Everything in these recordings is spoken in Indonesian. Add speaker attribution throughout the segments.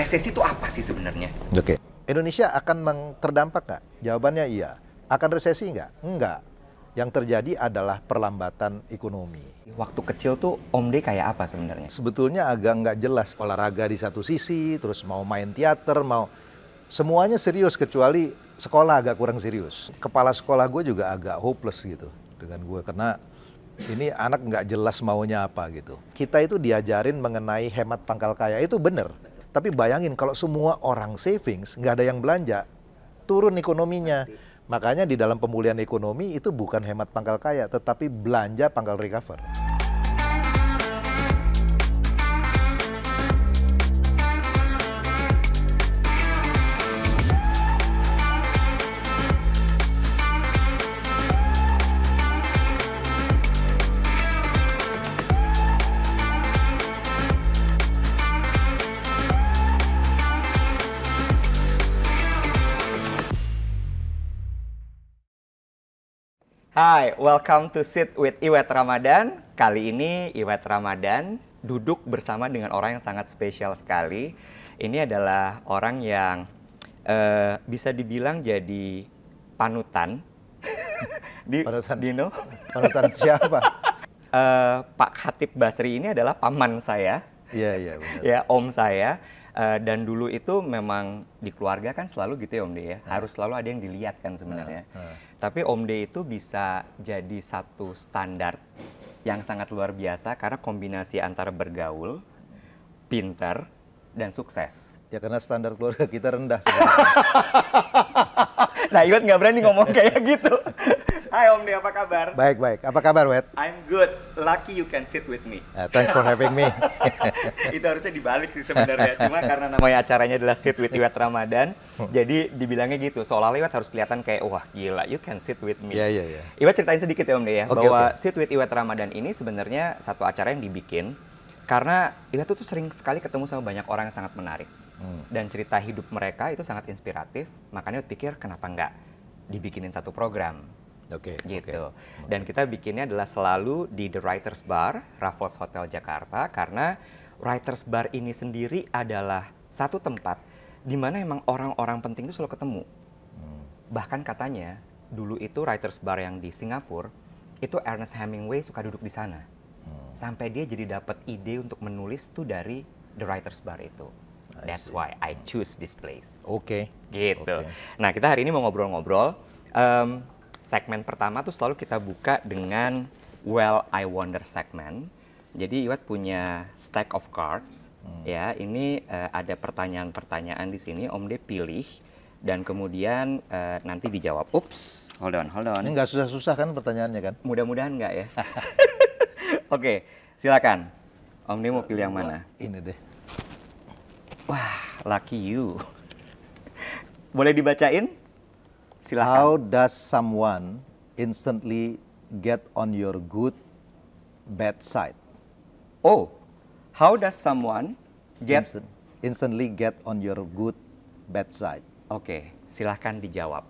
Speaker 1: resesi itu apa sih sebenarnya? Oke.
Speaker 2: Okay. Indonesia akan terdampak nggak? Jawabannya iya. Akan resesi nggak? Nggak. Yang terjadi adalah perlambatan ekonomi. Waktu kecil tuh Om D kayak apa sebenarnya? Sebetulnya agak nggak jelas. Olahraga di satu sisi, terus mau main teater, mau semuanya serius kecuali sekolah agak kurang serius. Kepala sekolah gue juga agak hopeless gitu dengan gue karena ini anak nggak jelas maunya apa gitu. Kita itu diajarin mengenai hemat pangkal kaya itu bener. Tapi bayangin kalau semua orang savings, nggak ada yang belanja, turun ekonominya. Makanya di dalam pemulihan ekonomi itu bukan hemat pangkal kaya, tetapi belanja pangkal recover.
Speaker 1: Hai, welcome to Sit with Iwet Ramadan. Kali ini Iwet Ramadan duduk bersama dengan orang yang sangat spesial sekali. Ini adalah orang yang uh, bisa dibilang jadi panutan. Di, panutan Dino? Panutan siapa? uh, Pak Hatip Basri ini adalah paman saya. Iya, iya. Ya, om saya. Eh, dan dulu itu memang di keluarga kan selalu gitu ya Om De ya, iya. harus selalu ada yang dilihat kan sebenarnya. Hmm. Hmm. Tapi Om De itu bisa jadi satu standar yang sangat luar biasa karena kombinasi antara bergaul, pintar, dan sukses.
Speaker 2: Ya karena standar keluarga kita rendah. nah Iwan nggak berani ngomong kayak gitu.
Speaker 1: Hai Om De, apa kabar?
Speaker 2: Baik, baik. Apa kabar, Wet?
Speaker 1: I'm good. Lucky you can sit with me. Uh, thanks for having me. itu harusnya dibalik sih sebenarnya. Cuma karena namanya acaranya adalah Sit with Wet Ramadan, hmm. jadi dibilangnya gitu. Seolah-olah Iwet harus kelihatan kayak, wah gila, you can sit with me. Iya, iya, iya. Iwet ceritain sedikit ya Om De ya, okay, bahwa okay. Sit with Iwet Ramadan ini sebenarnya satu acara yang dibikin karena Iwet tuh tuh sering sekali ketemu sama banyak orang yang sangat menarik. Hmm. Dan cerita hidup mereka itu sangat inspiratif, makanya pikir kenapa nggak dibikinin satu program Oke. Okay, gitu. Okay. Dan kita bikinnya adalah selalu di The Writers Bar, Raffles Hotel Jakarta karena Writers Bar ini sendiri adalah satu tempat di mana emang orang-orang penting itu selalu ketemu. Hmm. Bahkan katanya dulu itu Writers Bar yang di Singapura itu Ernest Hemingway suka duduk di sana. Hmm. Sampai dia jadi dapat ide untuk menulis tuh dari The Writers Bar itu. That's why I choose this place. Oke. Okay. Gitu. Okay. Nah, kita hari ini mau ngobrol-ngobrol um, segmen pertama tuh selalu kita buka dengan Well I Wonder segmen. Jadi Iwat punya stack of cards. Hmm. Ya, ini uh, ada pertanyaan-pertanyaan di sini. Om De pilih dan kemudian uh, nanti dijawab. Ups. Hold on, hold on. Ini nggak susah-susah kan pertanyaannya kan? Mudah-mudahan nggak ya. Oke, okay, silakan. Om De mau pilih yang mana? Ini deh.
Speaker 2: Wah, lucky you. Boleh dibacain? Silakan. How does someone instantly get on your good bad side? Oh, how does someone get Instant, instantly get on your good bad side? Oke, okay, silahkan dijawab.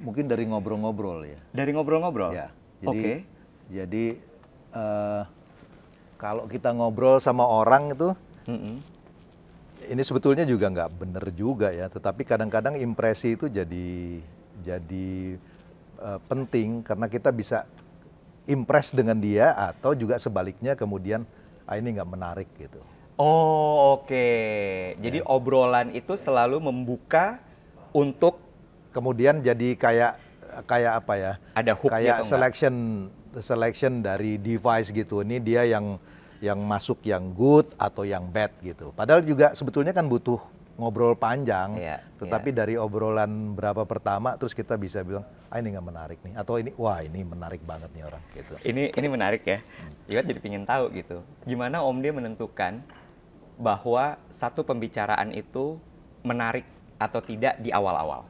Speaker 2: Mungkin dari ngobrol-ngobrol ya. Dari ngobrol-ngobrol. Ya. Jadi, okay. jadi uh, kalau kita ngobrol sama orang itu, mm -hmm ini sebetulnya juga nggak benar juga ya, tetapi kadang-kadang impresi itu jadi jadi uh, penting karena kita bisa impres dengan dia atau juga sebaliknya kemudian ah ini nggak menarik gitu.
Speaker 1: Oh oke, okay. Ya.
Speaker 2: jadi obrolan itu selalu membuka untuk kemudian jadi kayak kayak apa ya? Ada hook kayak gitu selection enggak? selection dari device gitu. Ini dia yang yang masuk yang good atau yang bad gitu. Padahal juga sebetulnya kan butuh ngobrol panjang, yeah, tetapi yeah. dari obrolan berapa pertama terus kita bisa bilang, ah ini nggak menarik nih, atau ini wah ini menarik banget nih orang gitu. Ini
Speaker 1: ini menarik ya, Iwan jadi pingin tahu gitu, gimana Om dia menentukan bahwa satu pembicaraan itu menarik atau tidak di awal-awal.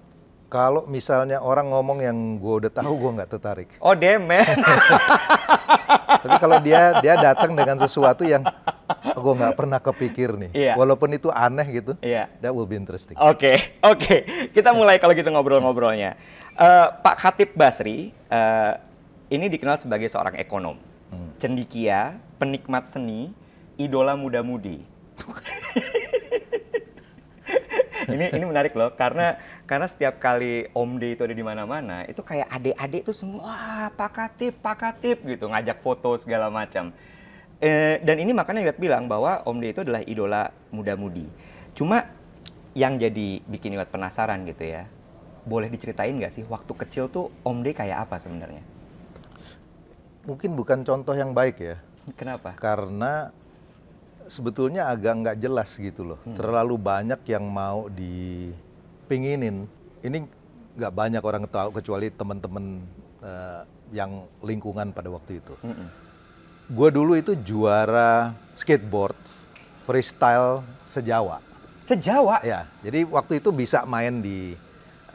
Speaker 2: Kalau misalnya orang ngomong yang gue udah tahu, gue nggak tertarik. Oh, damn, man. Tapi kalau dia dia datang dengan sesuatu yang oh, gue nggak pernah kepikir nih, yeah. walaupun itu aneh gitu, yeah. that will be interesting.
Speaker 1: Oke, okay. oke, okay. kita mulai kalau gitu ngobrol-ngobrolnya. Uh, Pak Khatib Basri uh, ini dikenal sebagai seorang ekonom, hmm. cendikia, penikmat seni, idola muda-mudi. ini ini menarik loh karena karena setiap kali Om D itu ada di mana-mana, itu kayak adik-adik itu semua pakatip, pakatip gitu, ngajak foto segala macam. E, dan ini makanya Iwat bilang bahwa Om D itu adalah idola muda-mudi. Cuma yang jadi bikin Iwat penasaran gitu ya, boleh diceritain nggak sih waktu
Speaker 2: kecil tuh Om D kayak apa sebenarnya? Mungkin bukan contoh yang baik ya. Kenapa? Karena sebetulnya agak nggak jelas gitu loh. Hmm. Terlalu banyak yang mau di pinginin ini nggak banyak orang tahu kecuali teman-teman uh, yang lingkungan pada waktu itu. Mm -mm. Gue dulu itu juara skateboard freestyle sejawa. Sejawa? Ya, jadi waktu itu bisa main di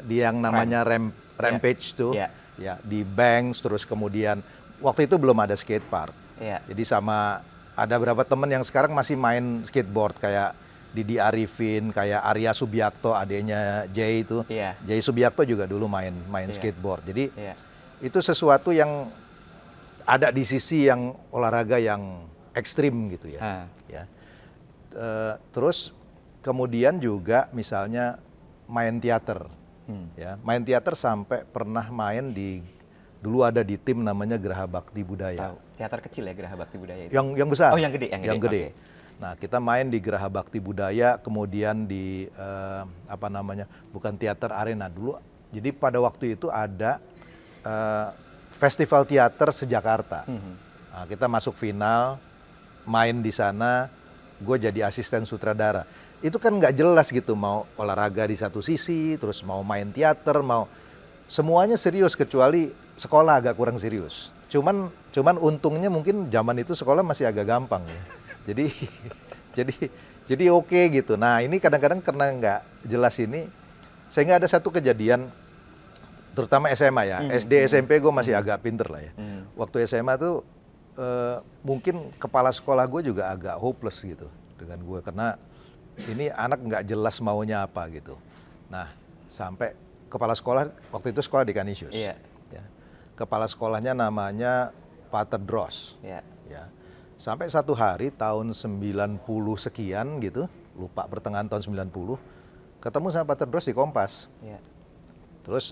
Speaker 2: di yang namanya ramp ya. rampage yeah. tuh, yeah. ya di banks terus kemudian waktu itu belum ada skatepark. Yeah. Jadi sama ada beberapa temen yang sekarang masih main skateboard kayak Didi Arifin, kayak Arya Subiakto adiknya Jay itu. Yeah. Jay Subiakto juga dulu main main yeah. skateboard. Jadi yeah. itu sesuatu yang ada di sisi yang olahraga yang ekstrim gitu ya. Uh. ya. E, terus kemudian juga misalnya main teater. Hmm. Ya, main teater sampai pernah main di dulu ada di tim namanya Geraha Bakti Budaya. Tau.
Speaker 1: Teater kecil ya Geraha Bakti
Speaker 2: Budaya itu. Yang yang besar. Oh, yang gede, yang gede. Yang gede. Okay. Nah, kita main di Geraha Bakti Budaya, kemudian di eh, apa namanya? bukan teater arena dulu. Jadi pada waktu itu ada eh, festival teater sejakarta. Hmm. Nah, kita masuk final, main di sana, gue jadi asisten sutradara. Itu kan nggak jelas gitu mau olahraga di satu sisi, terus mau main teater, mau semuanya serius kecuali sekolah agak kurang serius. Cuman cuman untungnya mungkin zaman itu sekolah masih agak gampang ya. Jadi jadi jadi oke okay gitu. Nah ini kadang-kadang karena nggak jelas ini, sehingga ada satu kejadian terutama SMA ya, hmm. SD hmm. SMP gue masih hmm. agak pinter lah ya. Hmm. Waktu SMA tuh eh, mungkin kepala sekolah gue juga agak hopeless gitu dengan gue karena ini anak nggak jelas maunya apa gitu. Nah sampai kepala sekolah waktu itu sekolah di Kanisius. Yeah. Ya. Kepala sekolahnya namanya Pater Dross. Yeah. Ya. Sampai satu hari tahun 90 sekian gitu, lupa pertengahan tahun 90, ketemu sama Pak Tedros di Kompas. Ya. Terus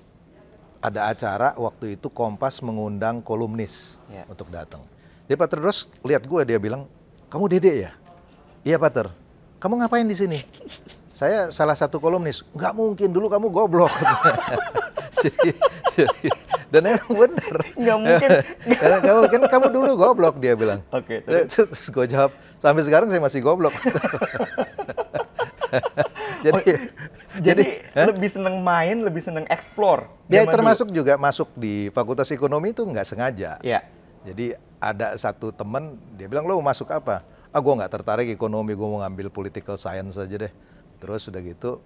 Speaker 2: ada acara waktu itu Kompas mengundang kolumnis ya. untuk datang. Jadi Pak Tedros lihat gue dia bilang, kamu Dede ya? Iya Pak Ter, kamu ngapain di sini? Saya salah satu kolumnis. Nggak mungkin, dulu kamu goblok. jadi, jadi, dan emang bener. Nggak mungkin. kamu, kan kamu dulu goblok, dia bilang. Oke. Okay, terus gue jawab, sampai sekarang saya masih goblok. jadi, oh, jadi, jadi lebih seneng main, lebih seneng explore. Dia ya, termasuk dulu. juga masuk di Fakultas Ekonomi itu nggak sengaja. Ya. Jadi ada satu temen, dia bilang, lo mau masuk apa? Ah, gue nggak tertarik ekonomi, gue mau ngambil political science aja deh. Terus udah gitu,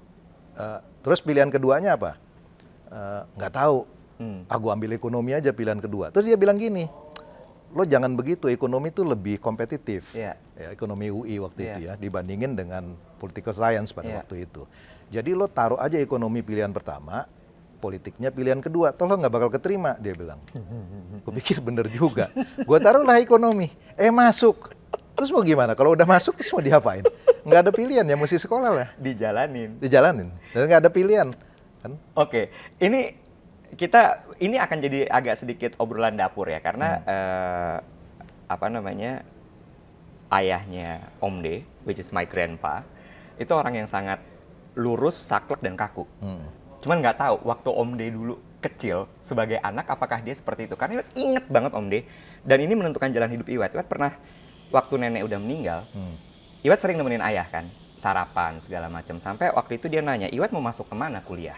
Speaker 2: uh, terus pilihan keduanya apa? Eh, nggak uh, tahu hmm. ah ambil ekonomi aja pilihan kedua terus dia bilang gini lo jangan begitu ekonomi itu lebih kompetitif yeah. ya, ekonomi UI waktu yeah. itu iya. ya dibandingin dengan political science pada yeah. waktu itu jadi lo taruh aja ekonomi pilihan pertama politiknya pilihan kedua toh lo nggak bakal keterima dia bilang gue pikir bener juga gue taruhlah ekonomi eh masuk terus mau gimana kalau udah masuk terus mau diapain nggak ada pilihan ya mesti sekolah lah dijalanin dijalanin dan nggak ada pilihan kan oke okay. ini kita
Speaker 1: ini akan jadi agak sedikit obrolan dapur ya karena hmm. uh, apa namanya ayahnya Om De, which is my grandpa, itu orang yang sangat lurus, saklek dan kaku. Hmm. Cuman nggak tahu waktu Om De dulu kecil sebagai anak apakah dia seperti itu karena Iwet inget banget Om De dan ini menentukan jalan hidup Iwet. Iwet pernah waktu nenek udah meninggal, hmm. Iwet sering nemenin ayah kan sarapan segala macam sampai waktu itu dia nanya Iwet mau masuk kemana kuliah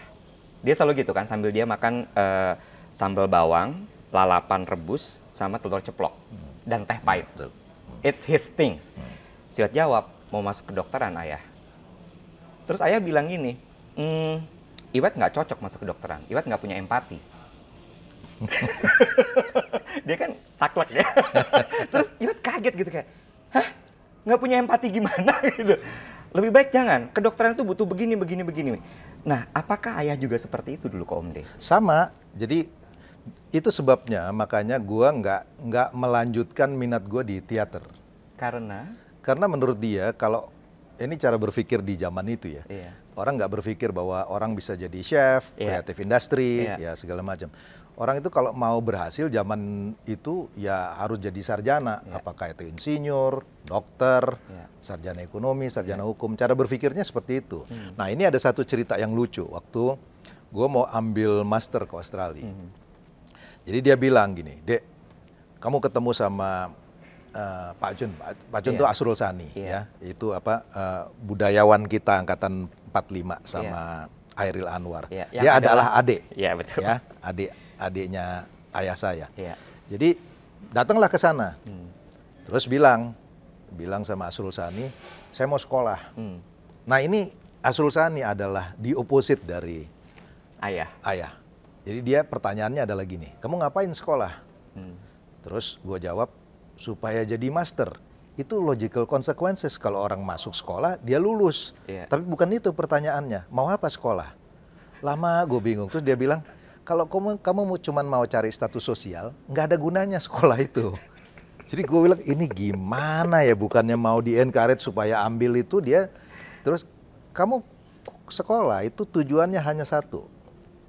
Speaker 1: dia selalu gitu kan sambil dia makan uh, sambal bawang, lalapan rebus sama telur ceplok hmm. dan teh pahit. hmm. It's his things. Hmm. Siwat jawab, mau masuk ke dokteran ayah. Terus ayah bilang gini, mm, Iwet nggak cocok masuk ke dokteran. Iwet nggak punya empati. dia kan saklek ya. Terus Iwat kaget gitu kayak, hah? Nggak punya empati gimana gitu. Lebih baik jangan. Kedokteran
Speaker 2: itu butuh begini, begini, begini. Nah, apakah ayah juga seperti itu dulu ke Om De? Sama. Jadi itu sebabnya makanya gua nggak nggak melanjutkan minat gua di teater. Karena? Karena menurut dia kalau ini cara berpikir di zaman itu ya. Iya. Orang nggak berpikir bahwa orang bisa jadi chef, iya. kreatif industri, iya. ya segala macam. Orang itu kalau mau berhasil zaman itu ya harus jadi sarjana, ya. apakah itu insinyur, dokter, ya. sarjana ekonomi, iya. sarjana ya. hukum. Cara berpikirnya seperti itu. Hmm. Nah ini ada satu cerita yang lucu waktu gue mau ambil master ke Australia. Hmm. Jadi dia bilang gini, dek, kamu ketemu sama uh, Pak Jun, Pak, Jun itu ya. Asrul Sani, ya. ya, itu apa uh, budayawan kita angkatan 45 sama Ya. Airil Anwar. ya dia adalah, adalah adik, Ya, betul. Ya, adik adiknya ayah saya. Yeah. Jadi datanglah ke sana. Hmm. Terus bilang, bilang sama Asrul Sani, saya mau sekolah. Hmm. Nah ini Asrul Sani adalah di opposite dari ayah. Ayah. Jadi dia pertanyaannya adalah gini, kamu ngapain sekolah? Hmm. Terus gue jawab supaya jadi master. Itu logical consequences kalau orang masuk sekolah dia lulus. Yeah. Tapi bukan itu pertanyaannya. Mau apa sekolah? Lama gue bingung. Terus dia bilang, kalau kamu kamu cuma mau cari status sosial, nggak ada gunanya sekolah itu. Jadi gue bilang ini gimana ya bukannya mau di encourage supaya ambil itu dia terus kamu sekolah itu tujuannya hanya satu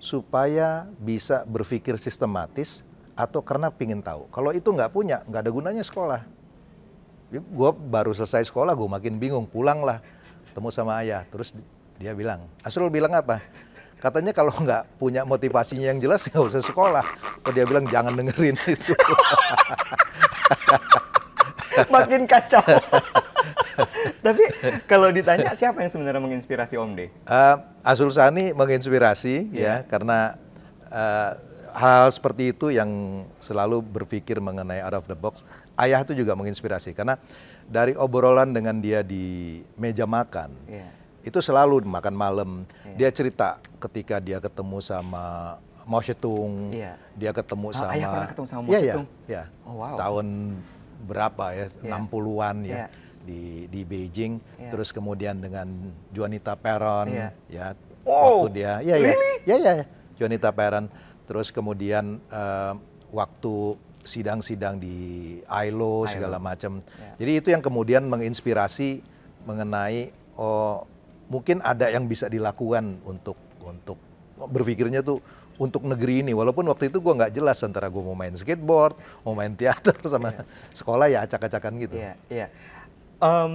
Speaker 2: supaya bisa berpikir sistematis atau karena pingin tahu. Kalau itu nggak punya nggak ada gunanya sekolah. Ya, gue baru selesai sekolah gue makin bingung pulanglah temu sama ayah terus dia bilang Asrul bilang apa? Katanya kalau nggak punya motivasinya yang jelas nggak usah sekolah. Kalau dia bilang jangan dengerin itu. Makin kacau. Tapi kalau ditanya siapa yang sebenarnya menginspirasi Om De? Uh, Asul Sani menginspirasi yeah. ya iya. karena hal hal, uh, seperti itu yang selalu berpikir mengenai out of the box. Ayah itu juga menginspirasi karena dari obrolan dengan dia di meja makan. Yeah itu selalu makan malam. Yeah. Dia cerita ketika dia ketemu sama Mao Zedong, yeah. dia ketemu ah, sama. Ayah ketemu sama Mao iya, iya. Zedong. Yeah, oh, Tahun berapa ya? Yeah. Iya. 60-an ya. Yeah. Di, di Beijing, yeah. terus kemudian dengan Juanita Peron, yeah. ya oh, waktu dia, ya really? ya, ya Juanita Peron, terus kemudian uh, waktu sidang-sidang di ILO, ILO. segala macam. Yeah. Jadi itu yang kemudian menginspirasi mengenai oh mungkin ada yang bisa dilakukan untuk untuk berpikirnya tuh untuk negeri ini walaupun waktu itu gue nggak jelas antara gue mau main skateboard mau main teater sama yeah. sekolah ya acak-acakan gitu. Iya yeah,
Speaker 1: iya. Yeah. Um,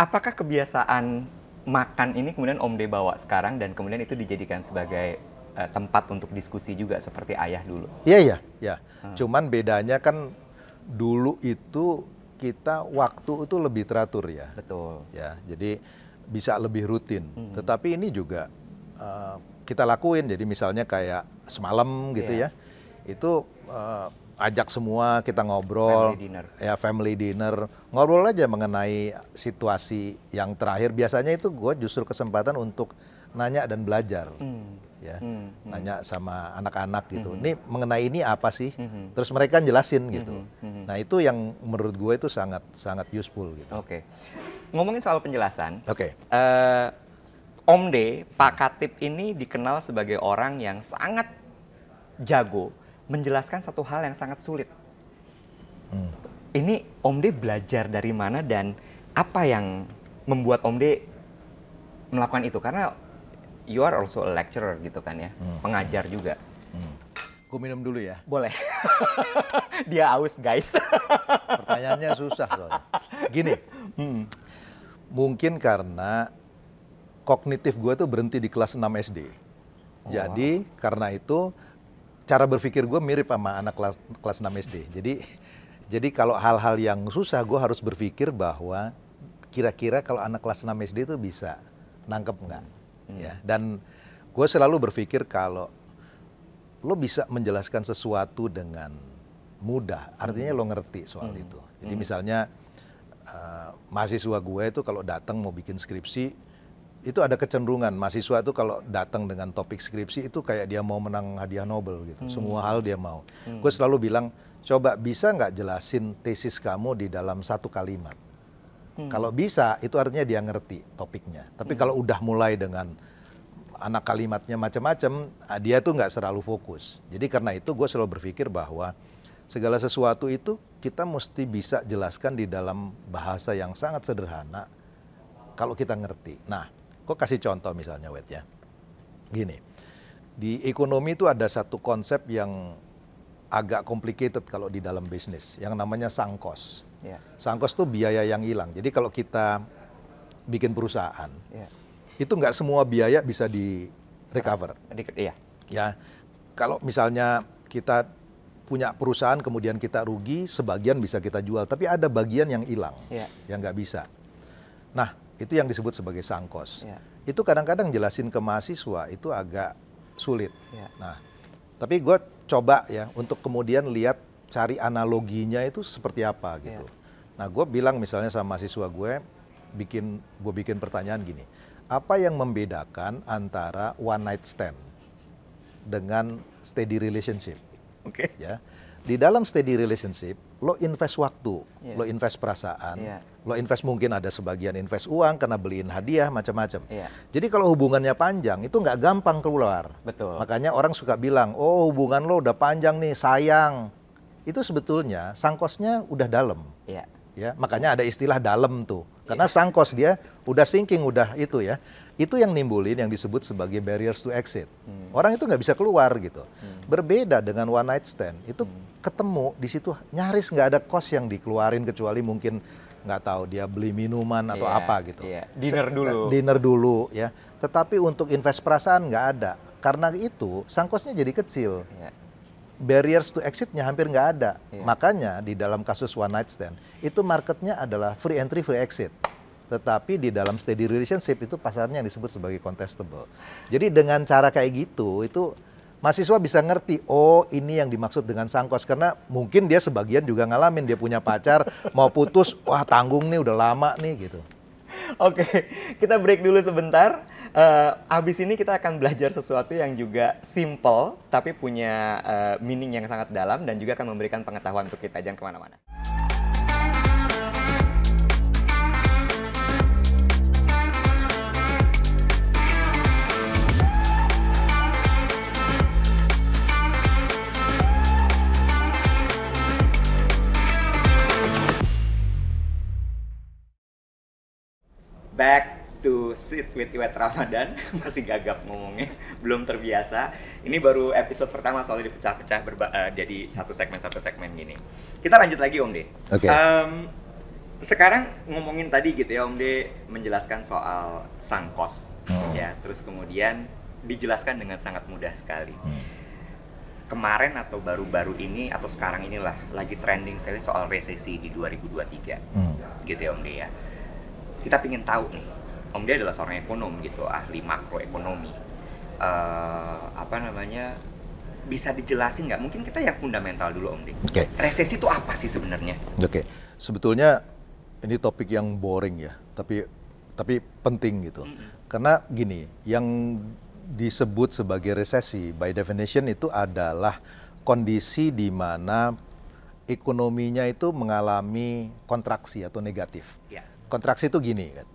Speaker 1: apakah kebiasaan makan ini kemudian Om De bawa sekarang dan kemudian itu dijadikan sebagai uh, tempat untuk diskusi juga seperti
Speaker 2: ayah dulu? Iya iya iya. Ah. Cuman bedanya kan dulu itu kita waktu itu lebih teratur ya. Betul. Ya jadi bisa lebih rutin. Hmm. Tetapi ini juga uh, kita lakuin. Jadi misalnya kayak semalam gitu yeah. ya, itu uh, ajak semua kita ngobrol, family dinner. ya family dinner, ngobrol aja mengenai situasi yang terakhir. Biasanya itu gue justru kesempatan untuk nanya dan belajar. Hmm ya hmm, hmm, nanya sama anak-anak gitu hmm. ini mengenai ini apa sih hmm. terus mereka jelasin gitu hmm, hmm. hmm. nah itu yang menurut gue itu sangat sangat useful gitu
Speaker 1: oke okay. ngomongin soal penjelasan oke okay. uh, eh, Om D Pak Katip ini dikenal sebagai orang yang sangat jago menjelaskan satu hal yang sangat sulit hmm. ini Om D belajar dari mana dan apa yang membuat Om D melakukan itu karena you are also a lecturer gitu kan ya, hmm. pengajar juga. Hmm.
Speaker 2: Gue minum dulu ya. Boleh. Dia aus guys. Pertanyaannya susah soalnya. Gini, hmm. mungkin karena kognitif gue tuh berhenti di kelas 6 SD. Oh, Jadi wow. karena itu cara berpikir gue mirip sama anak kelas kelas 6 SD. Jadi jadi kalau hal-hal yang susah gue harus berpikir bahwa kira-kira kalau anak kelas 6 SD itu bisa nangkep nggak? hmm. ya dan gue selalu berpikir kalau lo bisa menjelaskan sesuatu dengan mudah artinya hmm. lo ngerti soal hmm. itu jadi hmm. misalnya uh, mahasiswa gue itu kalau datang mau bikin skripsi itu ada kecenderungan mahasiswa itu kalau datang dengan topik skripsi itu kayak dia mau menang hadiah Nobel gitu. Hmm. Semua hal dia mau. Hmm. Gue selalu bilang, coba bisa nggak jelasin tesis kamu di dalam satu kalimat. Hmm. Kalau bisa itu artinya dia ngerti topiknya. Tapi hmm. kalau udah mulai dengan anak kalimatnya macam-macam, ah, dia tuh nggak selalu fokus. Jadi karena itu gue selalu berpikir bahwa segala sesuatu itu kita mesti bisa jelaskan di dalam bahasa yang sangat sederhana kalau kita ngerti. Nah, kok kasih contoh misalnya Wet ya. Gini, di ekonomi itu ada satu konsep yang agak complicated kalau di dalam bisnis yang namanya sangkos. Yeah. Sangkos itu biaya yang hilang. Jadi kalau kita bikin perusahaan, yeah. itu nggak semua biaya bisa di recover. Iya. Ya, kalau misalnya kita punya perusahaan kemudian kita rugi, sebagian bisa kita jual, tapi ada bagian yang hilang, yeah. yang nggak bisa. Nah, itu yang disebut sebagai sangkos. Yeah. Itu kadang-kadang jelasin ke mahasiswa itu agak sulit. Yeah. Nah, tapi gue coba ya untuk kemudian lihat cari analoginya itu seperti apa gitu. Yeah. Nah gue bilang misalnya sama mahasiswa gue bikin gue bikin pertanyaan gini, apa yang membedakan antara one night stand dengan steady relationship? Oke. Okay. Ya di dalam steady relationship lo invest waktu, yeah. lo invest perasaan, yeah. lo invest mungkin ada sebagian invest uang karena beliin hadiah macam-macam. Yeah. Jadi kalau hubungannya panjang itu nggak gampang keluar. Betul. Makanya orang suka bilang, oh hubungan lo udah panjang nih sayang. Itu sebetulnya sangkosnya udah dalam. Yeah. Ya, makanya ada istilah dalam tuh. Iya. Karena yeah. sangkos dia udah sinking, udah itu ya. Itu yang nimbulin yang disebut sebagai barriers to exit. Hmm. Orang itu nggak bisa keluar gitu. Hmm. Berbeda dengan one night stand. Itu hmm ketemu di situ nyaris nggak ada kos yang dikeluarin kecuali mungkin nggak tahu dia beli minuman atau yeah, apa gitu. Yeah. Iya. Dinner dulu. Dinner dulu ya. Tetapi untuk invest perasaan nggak ada. Karena itu sangkosnya jadi kecil. Yeah. Barriers to exitnya hampir nggak ada. Yeah. Makanya di dalam kasus one night stand itu marketnya adalah free entry free exit. Tetapi di dalam steady relationship itu pasarnya yang disebut sebagai contestable. Jadi dengan cara kayak gitu itu mahasiswa bisa ngerti, oh ini yang dimaksud dengan sangkos karena mungkin dia sebagian juga ngalamin dia punya pacar mau putus, wah tanggung nih udah lama nih gitu. Oke, kita break dulu sebentar.
Speaker 1: Uh, abis ini kita akan belajar sesuatu yang juga simple tapi punya uh, meaning yang sangat dalam dan juga akan memberikan pengetahuan untuk kita. Jangan kemana-mana. back to sit with Iwet Ramadan masih gagap ngomongnya belum terbiasa ini baru episode pertama soalnya dipecah-pecah uh, jadi satu segmen satu segmen gini kita lanjut lagi Om De okay. um, sekarang ngomongin tadi gitu ya Om De menjelaskan soal sangkos hmm. Oh. ya terus kemudian dijelaskan dengan sangat mudah sekali hmm. kemarin atau baru-baru ini atau sekarang inilah lagi trending sekali soal resesi di 2023 hmm. gitu ya Om De ya kita pingin tahu nih Om dia adalah seorang ekonom gitu ahli makroekonomi uh, apa namanya bisa dijelasin nggak mungkin kita yang fundamental dulu Om Dik okay. resesi itu apa sih sebenarnya
Speaker 2: oke okay. sebetulnya ini topik yang boring ya tapi tapi penting gitu mm -hmm. karena gini yang disebut sebagai resesi by definition itu adalah kondisi di mana ekonominya itu mengalami kontraksi atau negatif. Yeah kontraksi itu gini kan.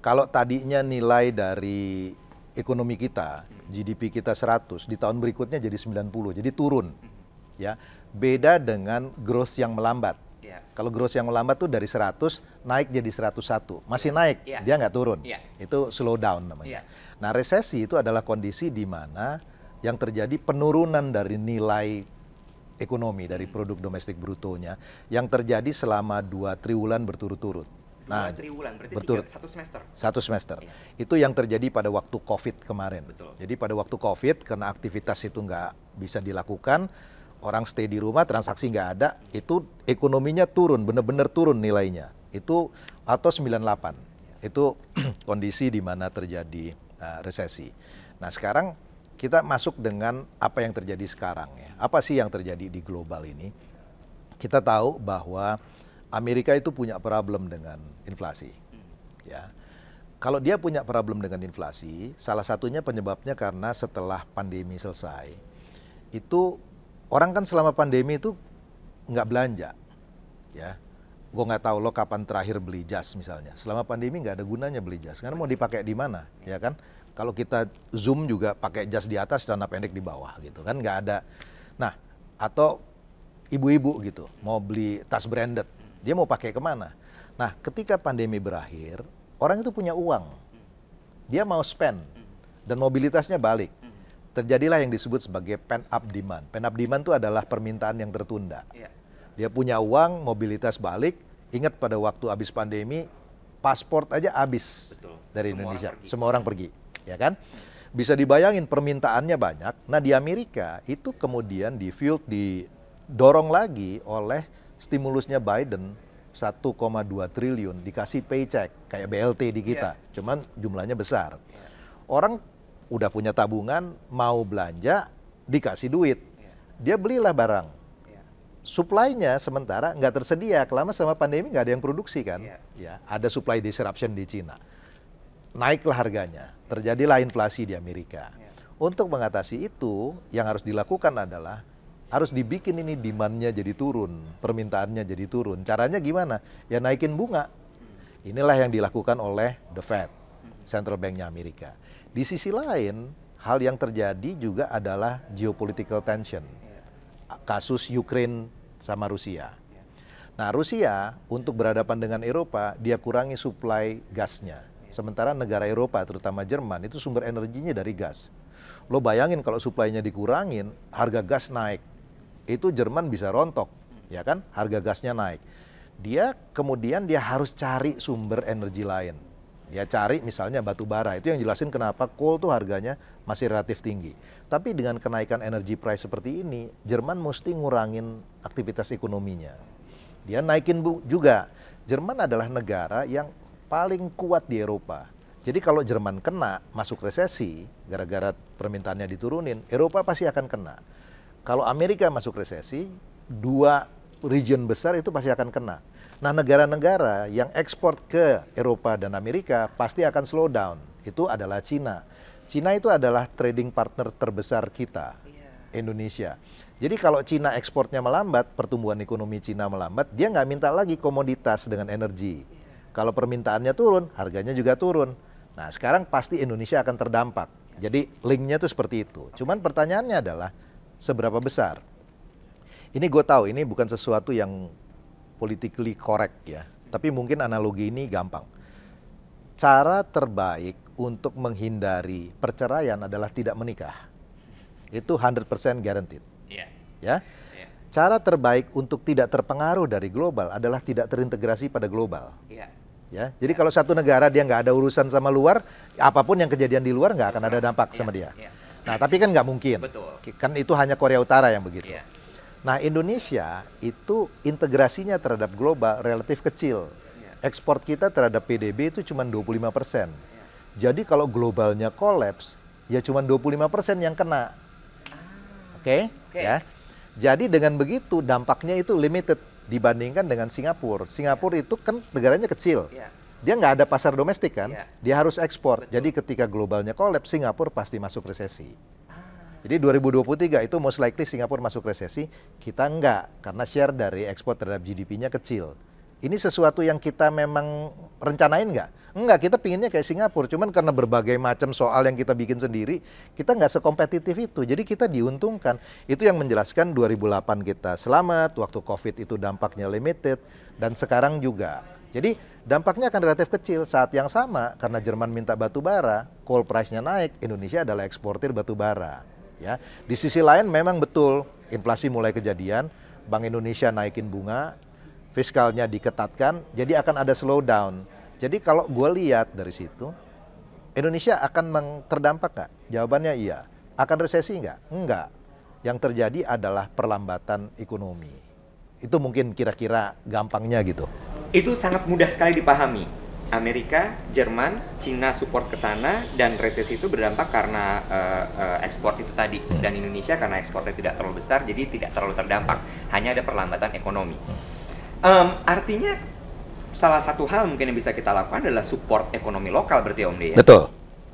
Speaker 2: Kalau tadinya nilai dari ekonomi kita, hmm. GDP kita 100, di tahun berikutnya jadi 90, jadi turun. Hmm. Ya, beda dengan growth yang melambat. Ya. Kalau growth yang melambat tuh dari 100 naik jadi 101, masih ya. naik, yeah. dia nggak turun. Yeah. Itu slow down namanya. Yeah. Nah, resesi itu adalah kondisi di mana yang terjadi penurunan dari nilai ekonomi dari hmm. produk domestik brutonya yang terjadi selama dua triwulan berturut-turut nah,
Speaker 1: triwulan, berarti betul. Tiga, satu semester. Satu
Speaker 2: semester. Yeah. Itu yang terjadi pada waktu COVID kemarin. Betul. Jadi pada waktu COVID, karena aktivitas itu nggak bisa dilakukan, orang stay di rumah, transaksi nggak ada, itu ekonominya turun, benar-benar turun nilainya. Itu atau 98. Yeah. Itu kondisi di mana terjadi uh, resesi. Nah sekarang kita masuk dengan apa yang terjadi sekarang ya. Apa sih yang terjadi di global ini? Kita tahu bahwa Amerika itu punya problem dengan inflasi. Ya. Kalau dia punya problem dengan inflasi, salah satunya penyebabnya karena setelah pandemi selesai, itu orang kan selama pandemi itu nggak belanja, ya. Gue nggak tahu lo kapan terakhir beli jas misalnya. Selama pandemi nggak ada gunanya beli jas, karena mau dipakai di mana, ya kan? Kalau kita zoom juga pakai jas di atas, celana pendek di bawah gitu kan nggak ada. Nah, atau ibu-ibu gitu mau beli tas branded dia mau pakai kemana. Nah, ketika pandemi berakhir, orang itu punya uang, dia mau spend, dan mobilitasnya balik. Terjadilah yang disebut sebagai pent up demand. Pent up demand itu adalah permintaan yang tertunda. Iya. Dia punya uang, mobilitas balik. Ingat pada waktu habis pandemi, pasport aja habis Betul. dari Semua Indonesia. Orang Semua orang pergi, ya kan? Bisa dibayangin permintaannya banyak. Nah di Amerika itu kemudian di field didorong lagi oleh stimulusnya Biden 1,2 triliun dikasih paycheck kayak BLT di kita, yeah. cuman jumlahnya besar. Yeah. Orang udah punya tabungan, mau belanja, dikasih duit. Yeah. Dia belilah barang. Yeah. Supply-nya sementara nggak tersedia, kelama sama pandemi nggak ada yang produksi kan. Yeah. Ya, iya, ada supply disruption di Cina. Naiklah harganya, terjadilah inflasi di Amerika. Yeah. Untuk mengatasi itu, yang harus dilakukan adalah harus dibikin ini demandnya jadi turun, permintaannya jadi turun. Caranya gimana? Ya naikin bunga. Inilah yang dilakukan oleh The Fed, Central Banknya Amerika. Di sisi lain, hal yang terjadi juga adalah geopolitical tension. Kasus Ukraine sama Rusia. Nah, Rusia untuk berhadapan dengan Eropa, dia kurangi suplai gasnya. Sementara negara Eropa, terutama Jerman, itu sumber energinya dari gas. Lo bayangin kalau suplainya dikurangin, harga gas naik itu Jerman bisa rontok, hmm. ya kan? Harga gasnya naik. Dia kemudian dia harus cari sumber energi lain. Dia cari misalnya batu bara. Itu yang jelasin kenapa coal tuh harganya masih relatif tinggi. Tapi dengan kenaikan energi price seperti ini, Jerman mesti ngurangin aktivitas ekonominya. Dia naikin bu juga. Jerman adalah negara yang paling kuat di Eropa. Jadi kalau Jerman kena masuk resesi gara-gara permintaannya diturunin, Eropa pasti akan kena kalau Amerika masuk resesi, dua region besar itu pasti akan kena. Nah, negara-negara yang ekspor ke Eropa dan Amerika pasti akan slow down. Itu adalah Cina. Cina itu adalah trading partner terbesar kita, iya. Indonesia. Jadi kalau Cina ekspornya melambat, pertumbuhan ekonomi Cina melambat, dia nggak minta lagi komoditas dengan energi. Iya. Kalau permintaannya turun, harganya juga turun. Nah sekarang pasti Indonesia akan terdampak. Iya. Jadi linknya itu seperti itu. Cuman pertanyaannya adalah, seberapa besar. Ini gue tahu ini bukan sesuatu yang politically correct ya, tapi mungkin analogi ini gampang. Cara terbaik untuk menghindari perceraian adalah tidak menikah. Itu 100% guaranteed. Yeah. Ya. Iya. Cara terbaik untuk tidak terpengaruh dari global adalah tidak terintegrasi pada global. Yeah. Ya, jadi yeah. kalau satu negara dia nggak ada urusan sama luar, apapun yang kejadian di luar nggak akan ada dampak yeah. sama iya. dia. Yeah. Nah, tapi kan nggak mungkin. Betul. Kan itu hanya Korea Utara yang begitu. Yeah. Nah, Indonesia itu integrasinya terhadap global relatif kecil. Yeah. Ekspor kita terhadap PDB itu cuma 25 persen. Yeah. Jadi kalau globalnya kolaps, ya cuma 25 persen yang kena. Ah. Oke? Okay? Okay. Ya. Jadi dengan begitu dampaknya itu limited dibandingkan dengan Singapura. Singapura yeah. itu kan negaranya kecil. Yeah dia nggak ada pasar domestik kan, yeah. dia harus ekspor. Betul. Jadi ketika globalnya kolaps, Singapura pasti masuk resesi. Ah. Jadi 2023 itu most likely Singapura masuk resesi, kita enggak karena share dari ekspor terhadap GDP-nya kecil. Ini sesuatu yang kita memang rencanain nggak? Enggak, kita pinginnya kayak Singapura, cuman karena berbagai macam soal yang kita bikin sendiri, kita nggak sekompetitif itu. Jadi kita diuntungkan. Itu yang menjelaskan 2008 kita selamat, waktu COVID itu dampaknya limited, dan sekarang juga jadi dampaknya akan relatif kecil. Saat yang sama karena Jerman minta batu bara, coal price-nya naik, Indonesia adalah eksportir batu bara. Ya. Di sisi lain memang betul inflasi mulai kejadian, Bank Indonesia naikin bunga, fiskalnya diketatkan, jadi akan ada slowdown. Jadi kalau gue lihat dari situ, Indonesia akan terdampak nggak? Jawabannya iya. Akan resesi nggak? Enggak. Yang terjadi adalah perlambatan ekonomi. Itu mungkin kira-kira gampangnya gitu itu sangat mudah sekali dipahami.
Speaker 1: Amerika, Jerman, Cina support ke sana dan resesi itu berdampak karena uh, uh, ekspor itu tadi hmm. dan Indonesia karena ekspornya tidak terlalu besar jadi tidak terlalu terdampak. Hanya ada perlambatan ekonomi. Um, artinya salah satu hal mungkin yang bisa kita lakukan adalah support ekonomi lokal berarti Om Dea. Ya? Betul.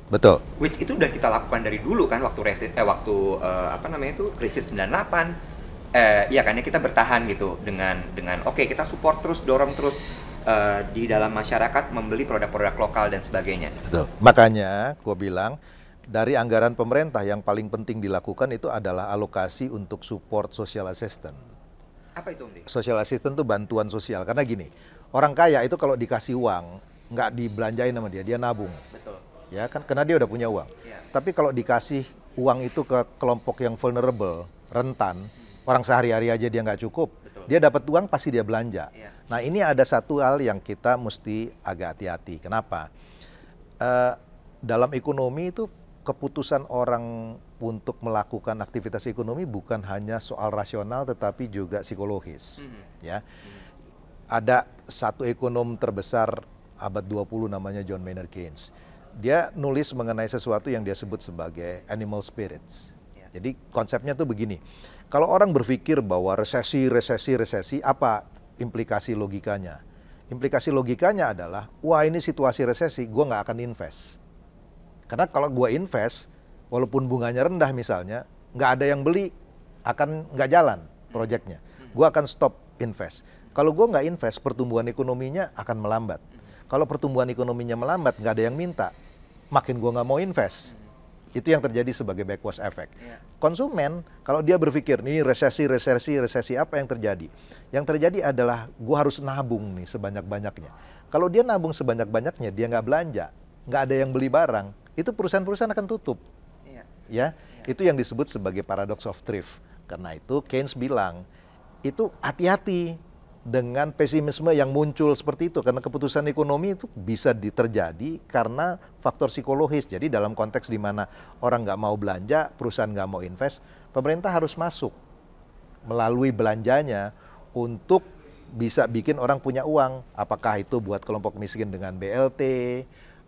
Speaker 1: Betul. Which itu sudah kita lakukan dari dulu kan waktu resesi eh, waktu uh, apa namanya itu krisis 98 eh, iya kan ya kita bertahan gitu dengan dengan oke okay, kita support terus dorong terus eh, di dalam masyarakat membeli produk-produk lokal dan sebagainya.
Speaker 2: Betul. Makanya gua bilang dari anggaran pemerintah yang paling penting dilakukan itu adalah alokasi untuk support social assistance. Apa itu, Om? Social assistance itu bantuan sosial karena gini, orang kaya itu kalau dikasih uang nggak dibelanjain sama dia, dia nabung. Betul. Ya kan karena dia udah punya uang. Ya. Tapi kalau dikasih uang itu ke kelompok yang vulnerable, rentan, hmm orang sehari-hari aja dia nggak cukup Betul. dia dapat uang pasti dia belanja iya. nah ini ada satu hal yang kita mesti agak hati-hati kenapa uh, dalam ekonomi itu keputusan orang untuk melakukan aktivitas ekonomi bukan hanya soal rasional tetapi juga psikologis mm -hmm. ya mm ada satu ekonom terbesar abad 20 namanya John Maynard Keynes dia nulis mengenai sesuatu yang dia sebut sebagai animal spirits yeah. jadi konsepnya tuh begini kalau orang berpikir bahwa resesi, resesi, resesi, apa implikasi logikanya? Implikasi logikanya adalah, wah ini situasi resesi, gue nggak akan invest. Karena kalau gue invest, walaupun bunganya rendah misalnya, nggak ada yang beli, akan nggak jalan proyeknya. Gue akan stop invest. Kalau gue nggak invest, pertumbuhan ekonominya akan melambat. Kalau pertumbuhan ekonominya melambat, nggak ada yang minta, makin gue nggak mau invest. Itu yang terjadi sebagai backwash effect. Iya. Konsumen kalau dia berpikir ini resesi, resesi, resesi apa yang terjadi? Yang terjadi adalah gua harus nabung nih sebanyak-banyaknya. Kalau dia nabung sebanyak-banyaknya, dia nggak belanja, nggak ada yang beli barang, itu perusahaan-perusahaan akan tutup. Yeah. Ya, yeah. itu yang disebut sebagai paradox of thrift. Karena itu Keynes bilang itu hati-hati dengan pesimisme yang muncul seperti itu karena keputusan ekonomi itu bisa terjadi karena faktor psikologis. Jadi dalam konteks di mana orang nggak mau belanja, perusahaan nggak mau invest, pemerintah harus masuk melalui belanjanya untuk bisa bikin orang punya uang. Apakah itu buat kelompok miskin dengan BLT,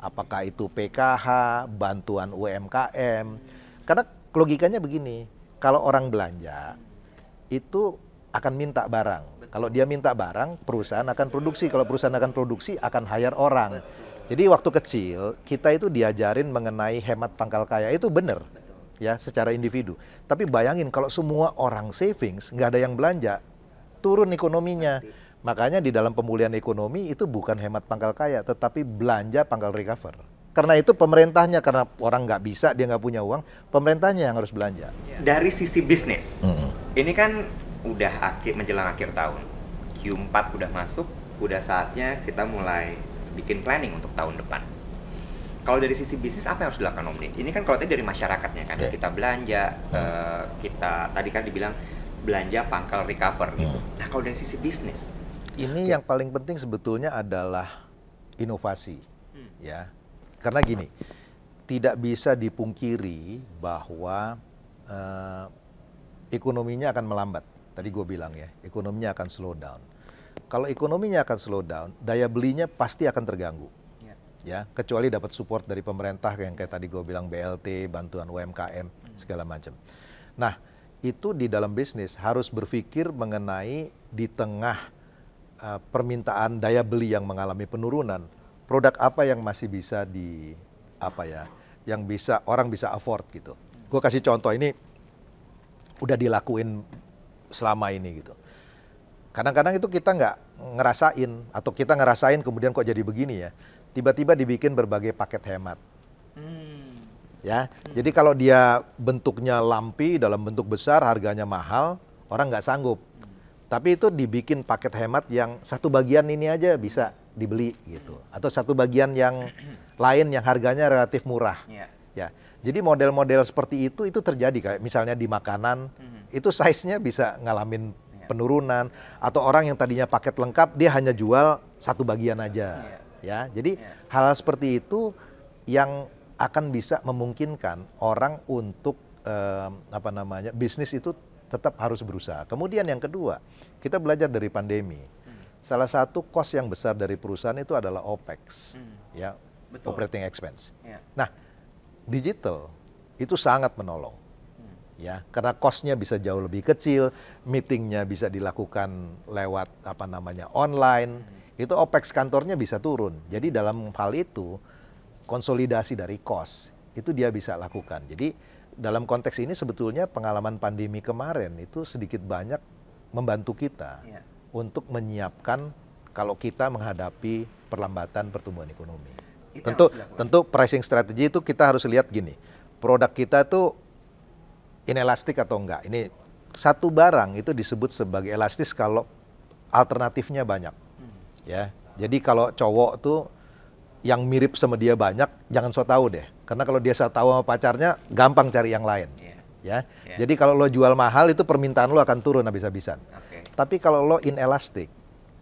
Speaker 2: apakah itu PKH, bantuan UMKM. Karena logikanya begini, kalau orang belanja itu akan minta barang kalau dia minta barang, perusahaan akan produksi. Kalau perusahaan akan produksi, akan hire orang. Jadi waktu kecil kita itu diajarin mengenai hemat pangkal kaya itu benar ya secara individu. Tapi bayangin kalau semua orang savings, nggak ada yang belanja, turun ekonominya. Makanya di dalam pemulihan ekonomi itu bukan hemat pangkal kaya, tetapi belanja pangkal recover. Karena itu pemerintahnya, karena orang nggak bisa, dia nggak punya uang, pemerintahnya yang harus belanja.
Speaker 1: Dari sisi bisnis, hmm. ini kan udah akhir menjelang akhir tahun. Q4 udah masuk, udah saatnya kita mulai bikin planning untuk tahun depan. Kalau dari sisi bisnis apa yang harus dilakukan Om Ini kan kalau tadi dari masyarakatnya kan kita belanja, eh, kita tadi kan dibilang belanja pangkal recover gitu. Hmm. Nah kalau dari sisi bisnis,
Speaker 2: ini yang paling penting sebetulnya adalah inovasi, hmm. ya. Karena gini, tidak bisa dipungkiri bahwa uh, ekonominya akan melambat. Hmm Tadi gue bilang ya, ekonominya akan slow down. Kalau ekonominya akan slow down, daya belinya pasti akan terganggu. Ya, ya kecuali dapat support dari pemerintah yang kayak tadi gue bilang BLT, bantuan UMKM, hmm. segala macam. Nah, itu di dalam bisnis harus berpikir mengenai di tengah uh, permintaan daya beli yang mengalami penurunan, produk apa yang masih bisa di apa ya, yang bisa orang bisa afford gitu. Gue kasih contoh ini udah dilakuin selama ini gitu. Kadang-kadang itu kita nggak ngerasain atau kita ngerasain kemudian kok jadi begini ya. Tiba-tiba dibikin berbagai paket hemat. Hmm. Ya, hmm. jadi kalau dia bentuknya lampi dalam bentuk besar, harganya mahal, orang nggak sanggup. Hmm. Tapi itu dibikin paket hemat yang satu bagian ini aja bisa dibeli gitu, hmm. atau satu bagian yang lain yang harganya relatif murah. Yeah. Ya, jadi model-model seperti itu itu terjadi kayak misalnya di makanan. Hmm itu size-nya bisa ngalamin iya. penurunan atau orang yang tadinya paket lengkap dia hanya jual satu bagian aja iya. ya jadi iya. hal, -hal seperti itu yang akan bisa memungkinkan orang untuk eh, apa namanya bisnis itu tetap harus berusaha kemudian yang kedua kita belajar dari pandemi hmm. salah satu cost yang besar dari perusahaan itu adalah opex hmm. ya Betul. operating expense nah digital itu sangat menolong ya karena costnya bisa jauh lebih kecil meetingnya bisa dilakukan lewat apa namanya online hmm. itu opex kantornya bisa turun jadi dalam hal itu konsolidasi dari cost itu dia bisa lakukan jadi dalam konteks ini sebetulnya pengalaman pandemi kemarin itu sedikit banyak membantu kita yeah. untuk menyiapkan kalau kita menghadapi perlambatan pertumbuhan ekonomi. tentu tentu pricing strategy itu kita harus lihat gini. Produk kita itu inelastik atau enggak. Ini satu barang itu disebut sebagai elastis kalau alternatifnya banyak. Hmm. Ya. Jadi kalau cowok tuh yang mirip sama dia banyak, jangan so tau deh. Karena kalau dia so tau sama pacarnya, gampang cari yang lain. Yeah. Ya. Yeah. Jadi kalau lo jual mahal itu permintaan lo akan turun habis-habisan. Okay. Tapi kalau lo inelastik,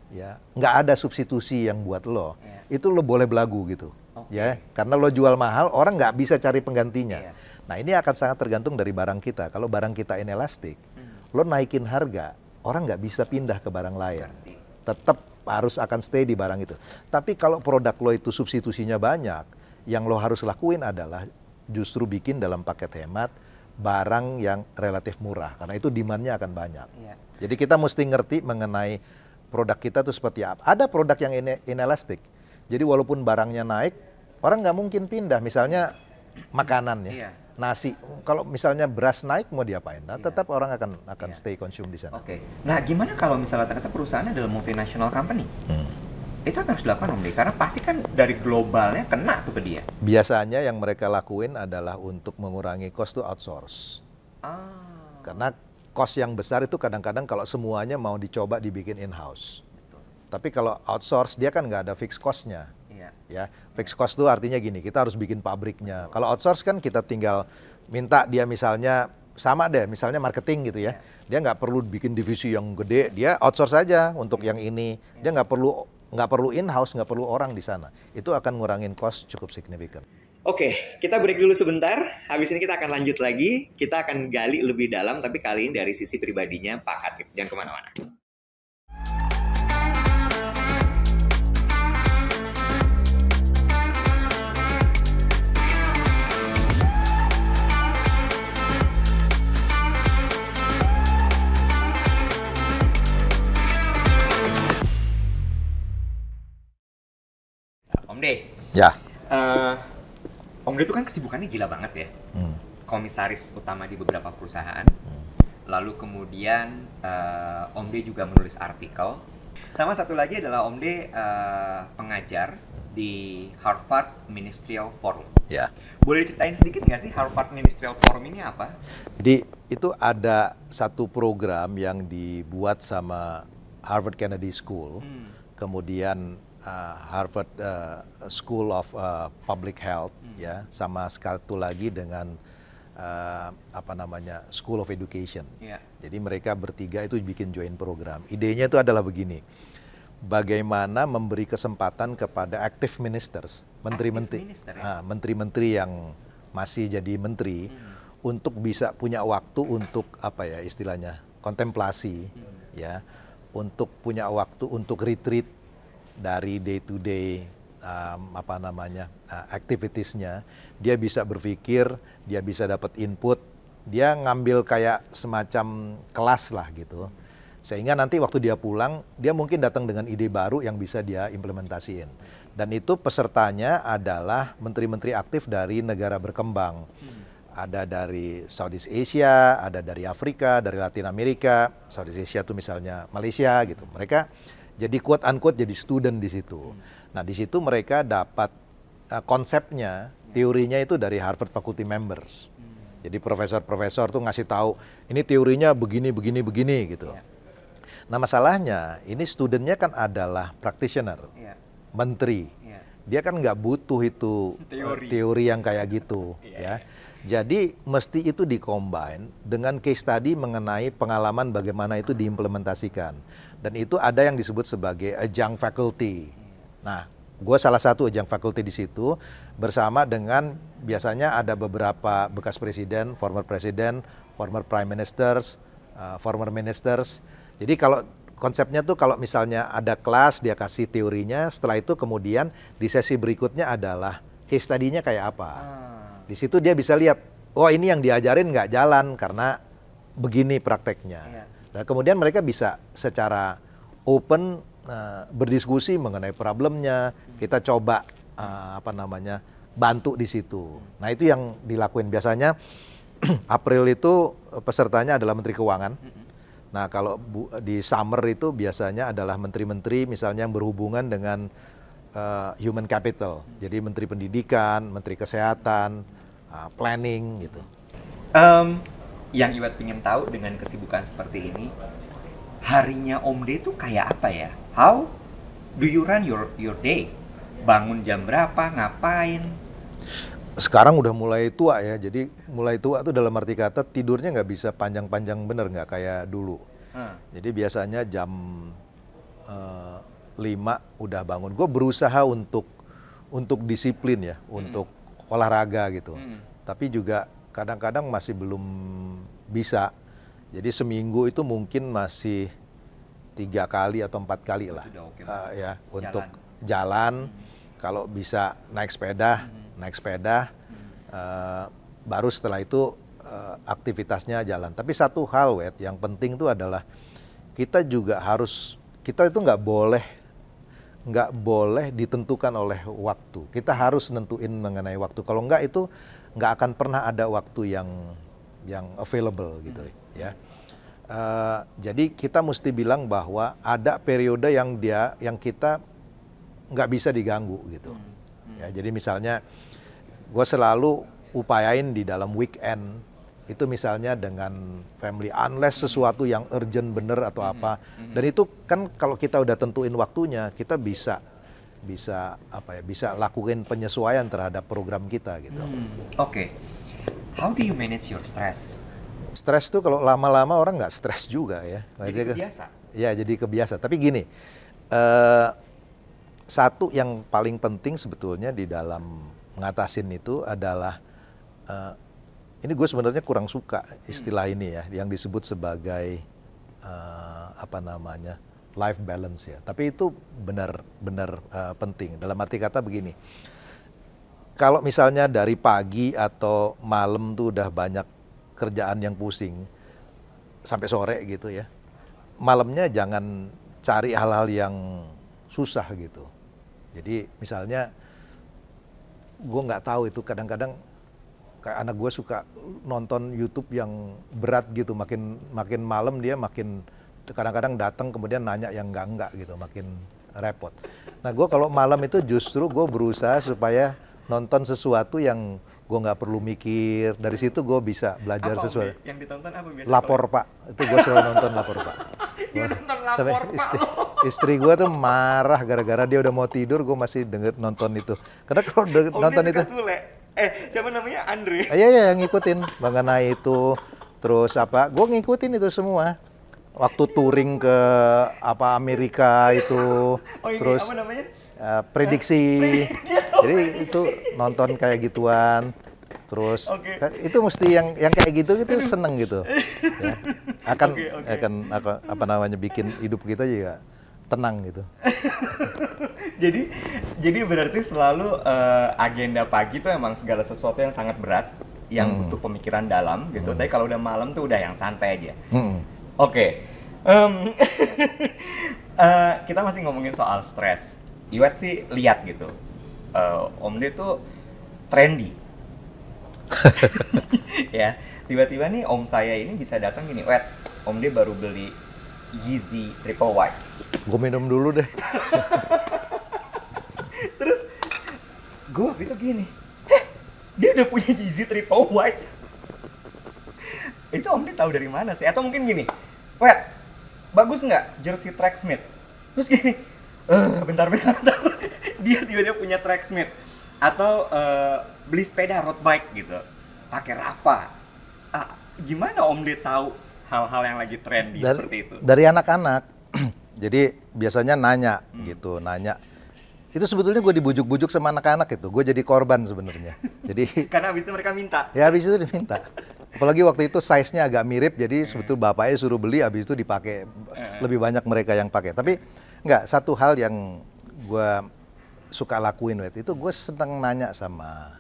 Speaker 2: ya nggak ada substitusi yang buat lo, yeah. itu lo boleh belagu gitu. Okay. Ya, karena lo jual mahal, orang nggak bisa cari penggantinya. Yeah Nah ini akan sangat tergantung dari barang kita. Kalau barang kita inelastik, hmm. lo naikin harga, orang nggak bisa pindah ke barang lain. Tetap harus akan stay di barang itu. Tapi kalau produk lo itu substitusinya banyak, yang lo harus lakuin adalah justru bikin dalam paket hemat barang yang relatif murah. Karena itu demandnya akan banyak. Yeah. Jadi kita mesti ngerti mengenai produk kita itu seperti apa. Ada produk yang ini inelastik. Jadi walaupun barangnya naik, orang nggak mungkin pindah. Misalnya makanan ya. Iya nasi kalau misalnya beras naik mau diapain nah, iya. tetap orang akan akan iya. stay consume di sana oke okay.
Speaker 1: nah gimana kalau misalnya ternyata perusahaannya adalah multinational company hmm itu harus dilakukan Om karena pasti kan dari globalnya kena tuh ke
Speaker 2: dia. Biasanya yang mereka lakuin adalah untuk mengurangi cost to outsource. Ah. Karena cost yang besar itu kadang-kadang kalau semuanya mau dicoba dibikin in-house. Tapi kalau outsource dia kan nggak ada fixed cost-nya ya fixed cost itu artinya gini kita harus bikin pabriknya kalau outsource kan kita tinggal minta dia misalnya sama deh misalnya marketing gitu ya, ya. dia nggak perlu bikin divisi yang gede dia outsource saja untuk ya. yang ini ya. dia nggak perlu nggak perlu in house nggak perlu orang di sana itu akan ngurangin cost cukup signifikan
Speaker 1: Oke, kita break dulu sebentar. Habis ini kita akan lanjut lagi. Kita akan gali lebih dalam, tapi kali ini dari sisi pribadinya Pak Hatip. Jangan kemana-mana. Om itu kan kesibukannya gila banget ya. Hmm. Komisaris utama di beberapa perusahaan. Hmm. Lalu kemudian uh, Om juga menulis artikel. Sama satu lagi adalah Om uh, pengajar di Harvard Ministerial Forum. Ya. Boleh diceritain sedikit nggak sih Harvard Ministerial Forum ini apa?
Speaker 2: Jadi itu ada satu program yang dibuat sama Harvard Kennedy School. Hmm. Kemudian uh, Harvard uh, School of uh, Public Health hmm. ya sama satu lagi dengan uh, apa namanya School of Education. Yeah. Jadi mereka bertiga itu bikin join program. Idenya itu adalah begini. Bagaimana memberi kesempatan kepada active ministers, menteri-menteri, menteri ya? ah, menteri-menteri yang masih jadi menteri hmm. untuk bisa punya waktu untuk apa ya istilahnya kontemplasi, hmm. ya, untuk punya waktu untuk retreat, dari day to day um, apa namanya uh, activitiesnya dia bisa berpikir dia bisa dapat input dia ngambil kayak semacam kelas lah gitu sehingga nanti waktu dia pulang dia mungkin datang dengan ide baru yang bisa dia implementasiin dan itu pesertanya adalah menteri-menteri aktif dari negara berkembang hmm. ada dari Saudi Asia, ada dari Afrika, dari Latin Amerika, Saudi Asia itu misalnya Malaysia gitu. Mereka jadi quote unquote jadi student di situ. Nah di situ mereka dapat uh, konsepnya, teorinya itu dari Harvard faculty members. Jadi profesor-profesor tuh ngasih tahu ini teorinya begini begini begini gitu. Yeah. Nah masalahnya ini studentnya kan adalah practitioner, yeah. menteri. Yeah. Dia kan nggak butuh itu eh, teori. teori yang kayak gitu yeah. ya. Iya. Jadi mesti itu dikombin dengan case study mengenai pengalaman bagaimana itu diimplementasikan dan itu ada yang disebut sebagai ajang faculty. Nah, gue salah satu ajang faculty di situ bersama dengan biasanya ada beberapa bekas presiden, former presiden, former prime ministers, uh, former ministers. Jadi kalau konsepnya tuh kalau misalnya ada kelas dia kasih teorinya, setelah itu kemudian di sesi berikutnya adalah case study kayak apa. Ah. Di situ dia bisa lihat, oh ini yang diajarin nggak jalan karena begini prakteknya. Yeah. Nah, kemudian mereka bisa secara open uh, berdiskusi mengenai problemnya. Kita coba uh, apa namanya bantu di situ. Nah, itu yang dilakuin biasanya April itu pesertanya adalah Menteri Keuangan. Nah, kalau bu, di summer itu biasanya adalah menteri-menteri misalnya yang berhubungan dengan uh, human capital. Jadi Menteri Pendidikan, Menteri Kesehatan, uh, planning gitu.
Speaker 1: Um, yang Iwet ingin tahu dengan kesibukan seperti ini, harinya Om D itu kayak apa ya? How do you run your your day? Bangun jam berapa?
Speaker 2: Ngapain? Sekarang udah mulai tua ya, jadi mulai tua tuh dalam arti kata tidurnya nggak bisa panjang-panjang bener nggak kayak dulu. Hmm. Jadi biasanya jam uh, eh, 5 udah bangun. Gue berusaha untuk untuk disiplin ya, hmm. untuk olahraga gitu. Hmm. Tapi juga kadang-kadang masih belum bisa. Jadi seminggu itu mungkin masih tiga kali atau empat kali lah, uh, ya jalan. untuk jalan. Hmm. Kalau bisa naik sepeda, hmm. naik sepeda. Hmm. Uh, baru setelah itu uh, aktivitasnya jalan. Tapi satu hal, wet, yang penting itu adalah kita juga harus kita itu nggak boleh nggak boleh ditentukan oleh waktu. Kita harus nentuin mengenai waktu. Kalau nggak itu nggak akan pernah ada waktu yang yang available gitu hmm. ya. Uh, jadi kita mesti bilang bahwa ada periode yang dia yang kita nggak bisa diganggu gitu. Hmm. Hmm. Ya, jadi misalnya gue selalu upayain di dalam weekend itu misalnya dengan family unless sesuatu yang urgent bener atau apa dan itu kan kalau kita udah tentuin waktunya kita bisa bisa apa ya bisa lakuin penyesuaian terhadap program kita gitu. Hmm. Oke. Okay.
Speaker 1: How do you manage your stress?
Speaker 2: Stress tuh kalau lama-lama orang nggak stres juga ya. Jadi kebiasa. Ya jadi kebiasa. Tapi gini, uh, satu yang paling penting sebetulnya di dalam ngatasin itu adalah uh, ini gue sebenarnya kurang suka istilah hmm. ini ya, yang disebut sebagai uh, apa namanya life balance ya. Tapi itu benar-benar uh, eh, penting. Dalam arti kata begini, kalau misalnya dari pagi atau malam tuh udah banyak kerjaan yang pusing sampai sore gitu ya, malamnya jangan cari hal-hal yang susah gitu. Jadi misalnya gue nggak tahu itu kadang-kadang kayak anak gue suka nonton YouTube yang berat gitu makin makin malam dia makin kadang-kadang datang kemudian nanya yang enggak-enggak gitu, makin repot. Nah gue kalau malam itu justru gue berusaha supaya nonton sesuatu yang gue nggak perlu mikir dari situ gue bisa belajar apa, sesuatu yang ditonton apa biasanya lapor pak itu gue selalu nonton lapor pak gua, lapor pak istri, istri gue tuh marah gara-gara dia udah mau tidur gue masih denger nonton itu karena kalau denger, nonton itu sule.
Speaker 1: eh siapa namanya Andre iya iya
Speaker 2: yang ngikutin mengenai itu terus apa gue ngikutin itu semua waktu touring ke apa Amerika itu oh, ini terus apa namanya? Uh, prediksi. Jadi itu nonton kayak gituan. Terus okay. Kan itu mesti yang yang kayak gitu itu seneng gitu. ya. Akan okay, okay. akan apa, namanya bikin hidup kita juga tenang gitu. jadi
Speaker 1: jadi berarti selalu uh, agenda pagi itu emang segala sesuatu yang sangat berat yang hmm. butuh pemikiran dalam gitu. Hmm. Tapi kalau udah malam tuh udah yang santai aja. Hmm Oke. Okay. Um, uh, kita masih ngomongin soal stres. Iwet sih lihat gitu. Uh, Om dia tuh trendy. ya, tiba-tiba nih om saya ini bisa datang gini, "Wet, Om dia baru beli Yeezy Triple White."
Speaker 2: Gue minum dulu deh.
Speaker 1: Terus gue itu gini, dia udah punya Yeezy Triple White. itu Om dia tahu dari mana sih? Atau mungkin gini, wet bagus nggak jersey Tracksmith terus gini eh bentar bentar, bentar. dia tiba-tiba punya Tracksmith atau uh, beli sepeda road bike gitu pakai Rafa ah, gimana Om dia tahu hal-hal yang lagi trendy dari, seperti itu
Speaker 2: dari anak-anak jadi biasanya nanya hmm. gitu nanya itu sebetulnya gue dibujuk-bujuk sama anak-anak itu gue jadi korban sebenarnya jadi karena habis itu mereka minta ya habis itu diminta Apalagi waktu itu size-nya agak mirip, jadi sebetulnya bapaknya suruh beli, habis itu dipakai lebih banyak mereka yang pakai. Tapi nggak satu hal yang gue suka lakuin wet itu gue seneng nanya sama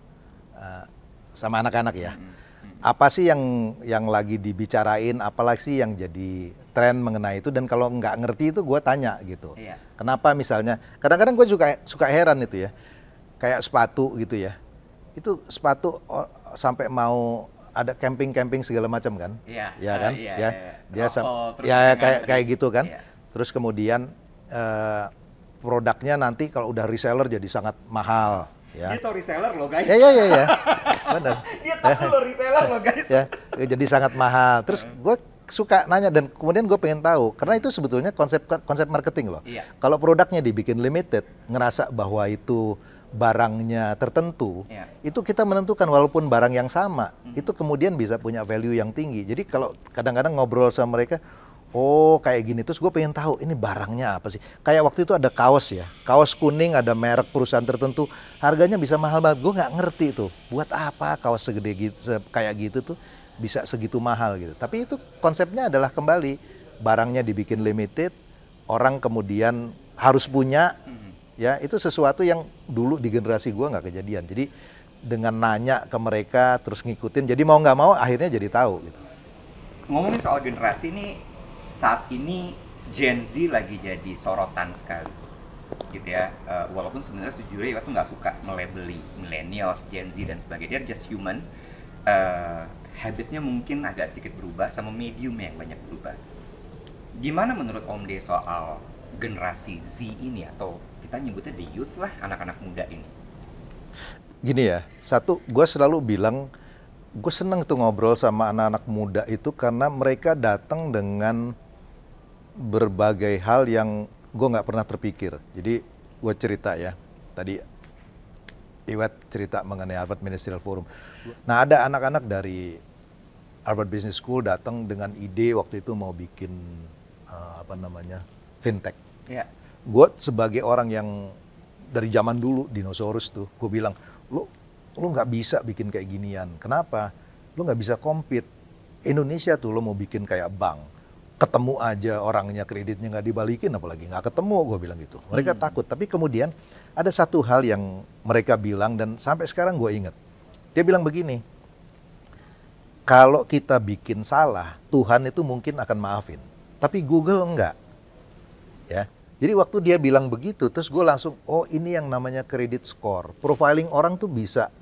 Speaker 2: uh, sama anak-anak ya. Apa sih yang yang lagi dibicarain, apalagi sih yang jadi tren mengenai itu dan kalau nggak ngerti itu gue tanya gitu. Iya. Kenapa misalnya? Kadang-kadang gue suka suka heran itu ya, kayak sepatu gitu ya. Itu sepatu sampai mau ada camping-camping segala macam kan? Iya. Ya kan? Uh, iya, ya. Iya. iya. Dia Rokok, ya kayak gitu. kayak gitu kan. Iya. Terus kemudian uh, produknya nanti kalau udah reseller jadi sangat mahal. Ya. Dia
Speaker 1: tahu reseller loh guys. ya ya iya. Ya. ya.
Speaker 2: Benar. Dia tahu ya.
Speaker 1: reseller loh guys. Ya.
Speaker 2: Jadi sangat mahal. Terus gue suka nanya dan kemudian gue pengen tahu karena hmm. itu sebetulnya konsep konsep marketing loh. Iya. Kalau produknya dibikin limited, ngerasa bahwa itu barangnya tertentu, yeah. itu kita menentukan walaupun barang yang sama, mm-hmm. itu kemudian bisa punya value yang tinggi. Jadi kalau kadang-kadang ngobrol sama mereka, oh kayak gini, terus gue pengen tahu ini barangnya apa sih. Kayak waktu itu ada kaos ya, kaos kuning ada merek perusahaan tertentu, harganya bisa mahal banget. Gue nggak ngerti itu, buat apa kaos segede gitu, se kayak gitu tuh bisa segitu mahal gitu. Tapi itu konsepnya adalah kembali barangnya dibikin limited, orang kemudian harus punya. Mm-hmm ya itu sesuatu yang dulu di generasi gue nggak kejadian jadi dengan nanya ke mereka terus ngikutin jadi mau nggak mau akhirnya jadi tahu gitu
Speaker 1: ngomongin soal generasi ini saat ini Gen Z lagi jadi sorotan sekali gitu ya uh, walaupun sebenarnya sejujurnya tuh nggak suka melebeli millennials Gen Z dan sebagainya they're just human uh, habitnya mungkin agak sedikit berubah sama medium yang banyak berubah gimana menurut Om De soal generasi Z ini atau kita nyebutnya the youth lah anak-anak muda ini
Speaker 2: gini ya satu gue selalu bilang gue seneng tuh ngobrol sama anak-anak muda itu karena mereka datang dengan berbagai hal yang gue nggak pernah terpikir jadi gue cerita ya tadi Iwet cerita mengenai Harvard Ministerial Forum nah ada anak-anak dari Harvard Business School datang dengan ide waktu itu mau bikin uh, apa namanya fintech yeah gue sebagai orang yang dari zaman dulu dinosaurus tuh gue bilang lu lu nggak bisa bikin kayak ginian kenapa lu nggak bisa kompet. Indonesia tuh lo mau bikin kayak bank ketemu aja orangnya kreditnya nggak dibalikin apalagi nggak ketemu gue bilang gitu mereka hmm. takut tapi kemudian ada satu hal yang mereka bilang dan sampai sekarang gue inget dia bilang begini kalau kita bikin salah Tuhan itu mungkin akan maafin tapi Google enggak ya jadi waktu dia bilang begitu, terus gue langsung, oh ini yang namanya kredit score. Profiling orang tuh bisa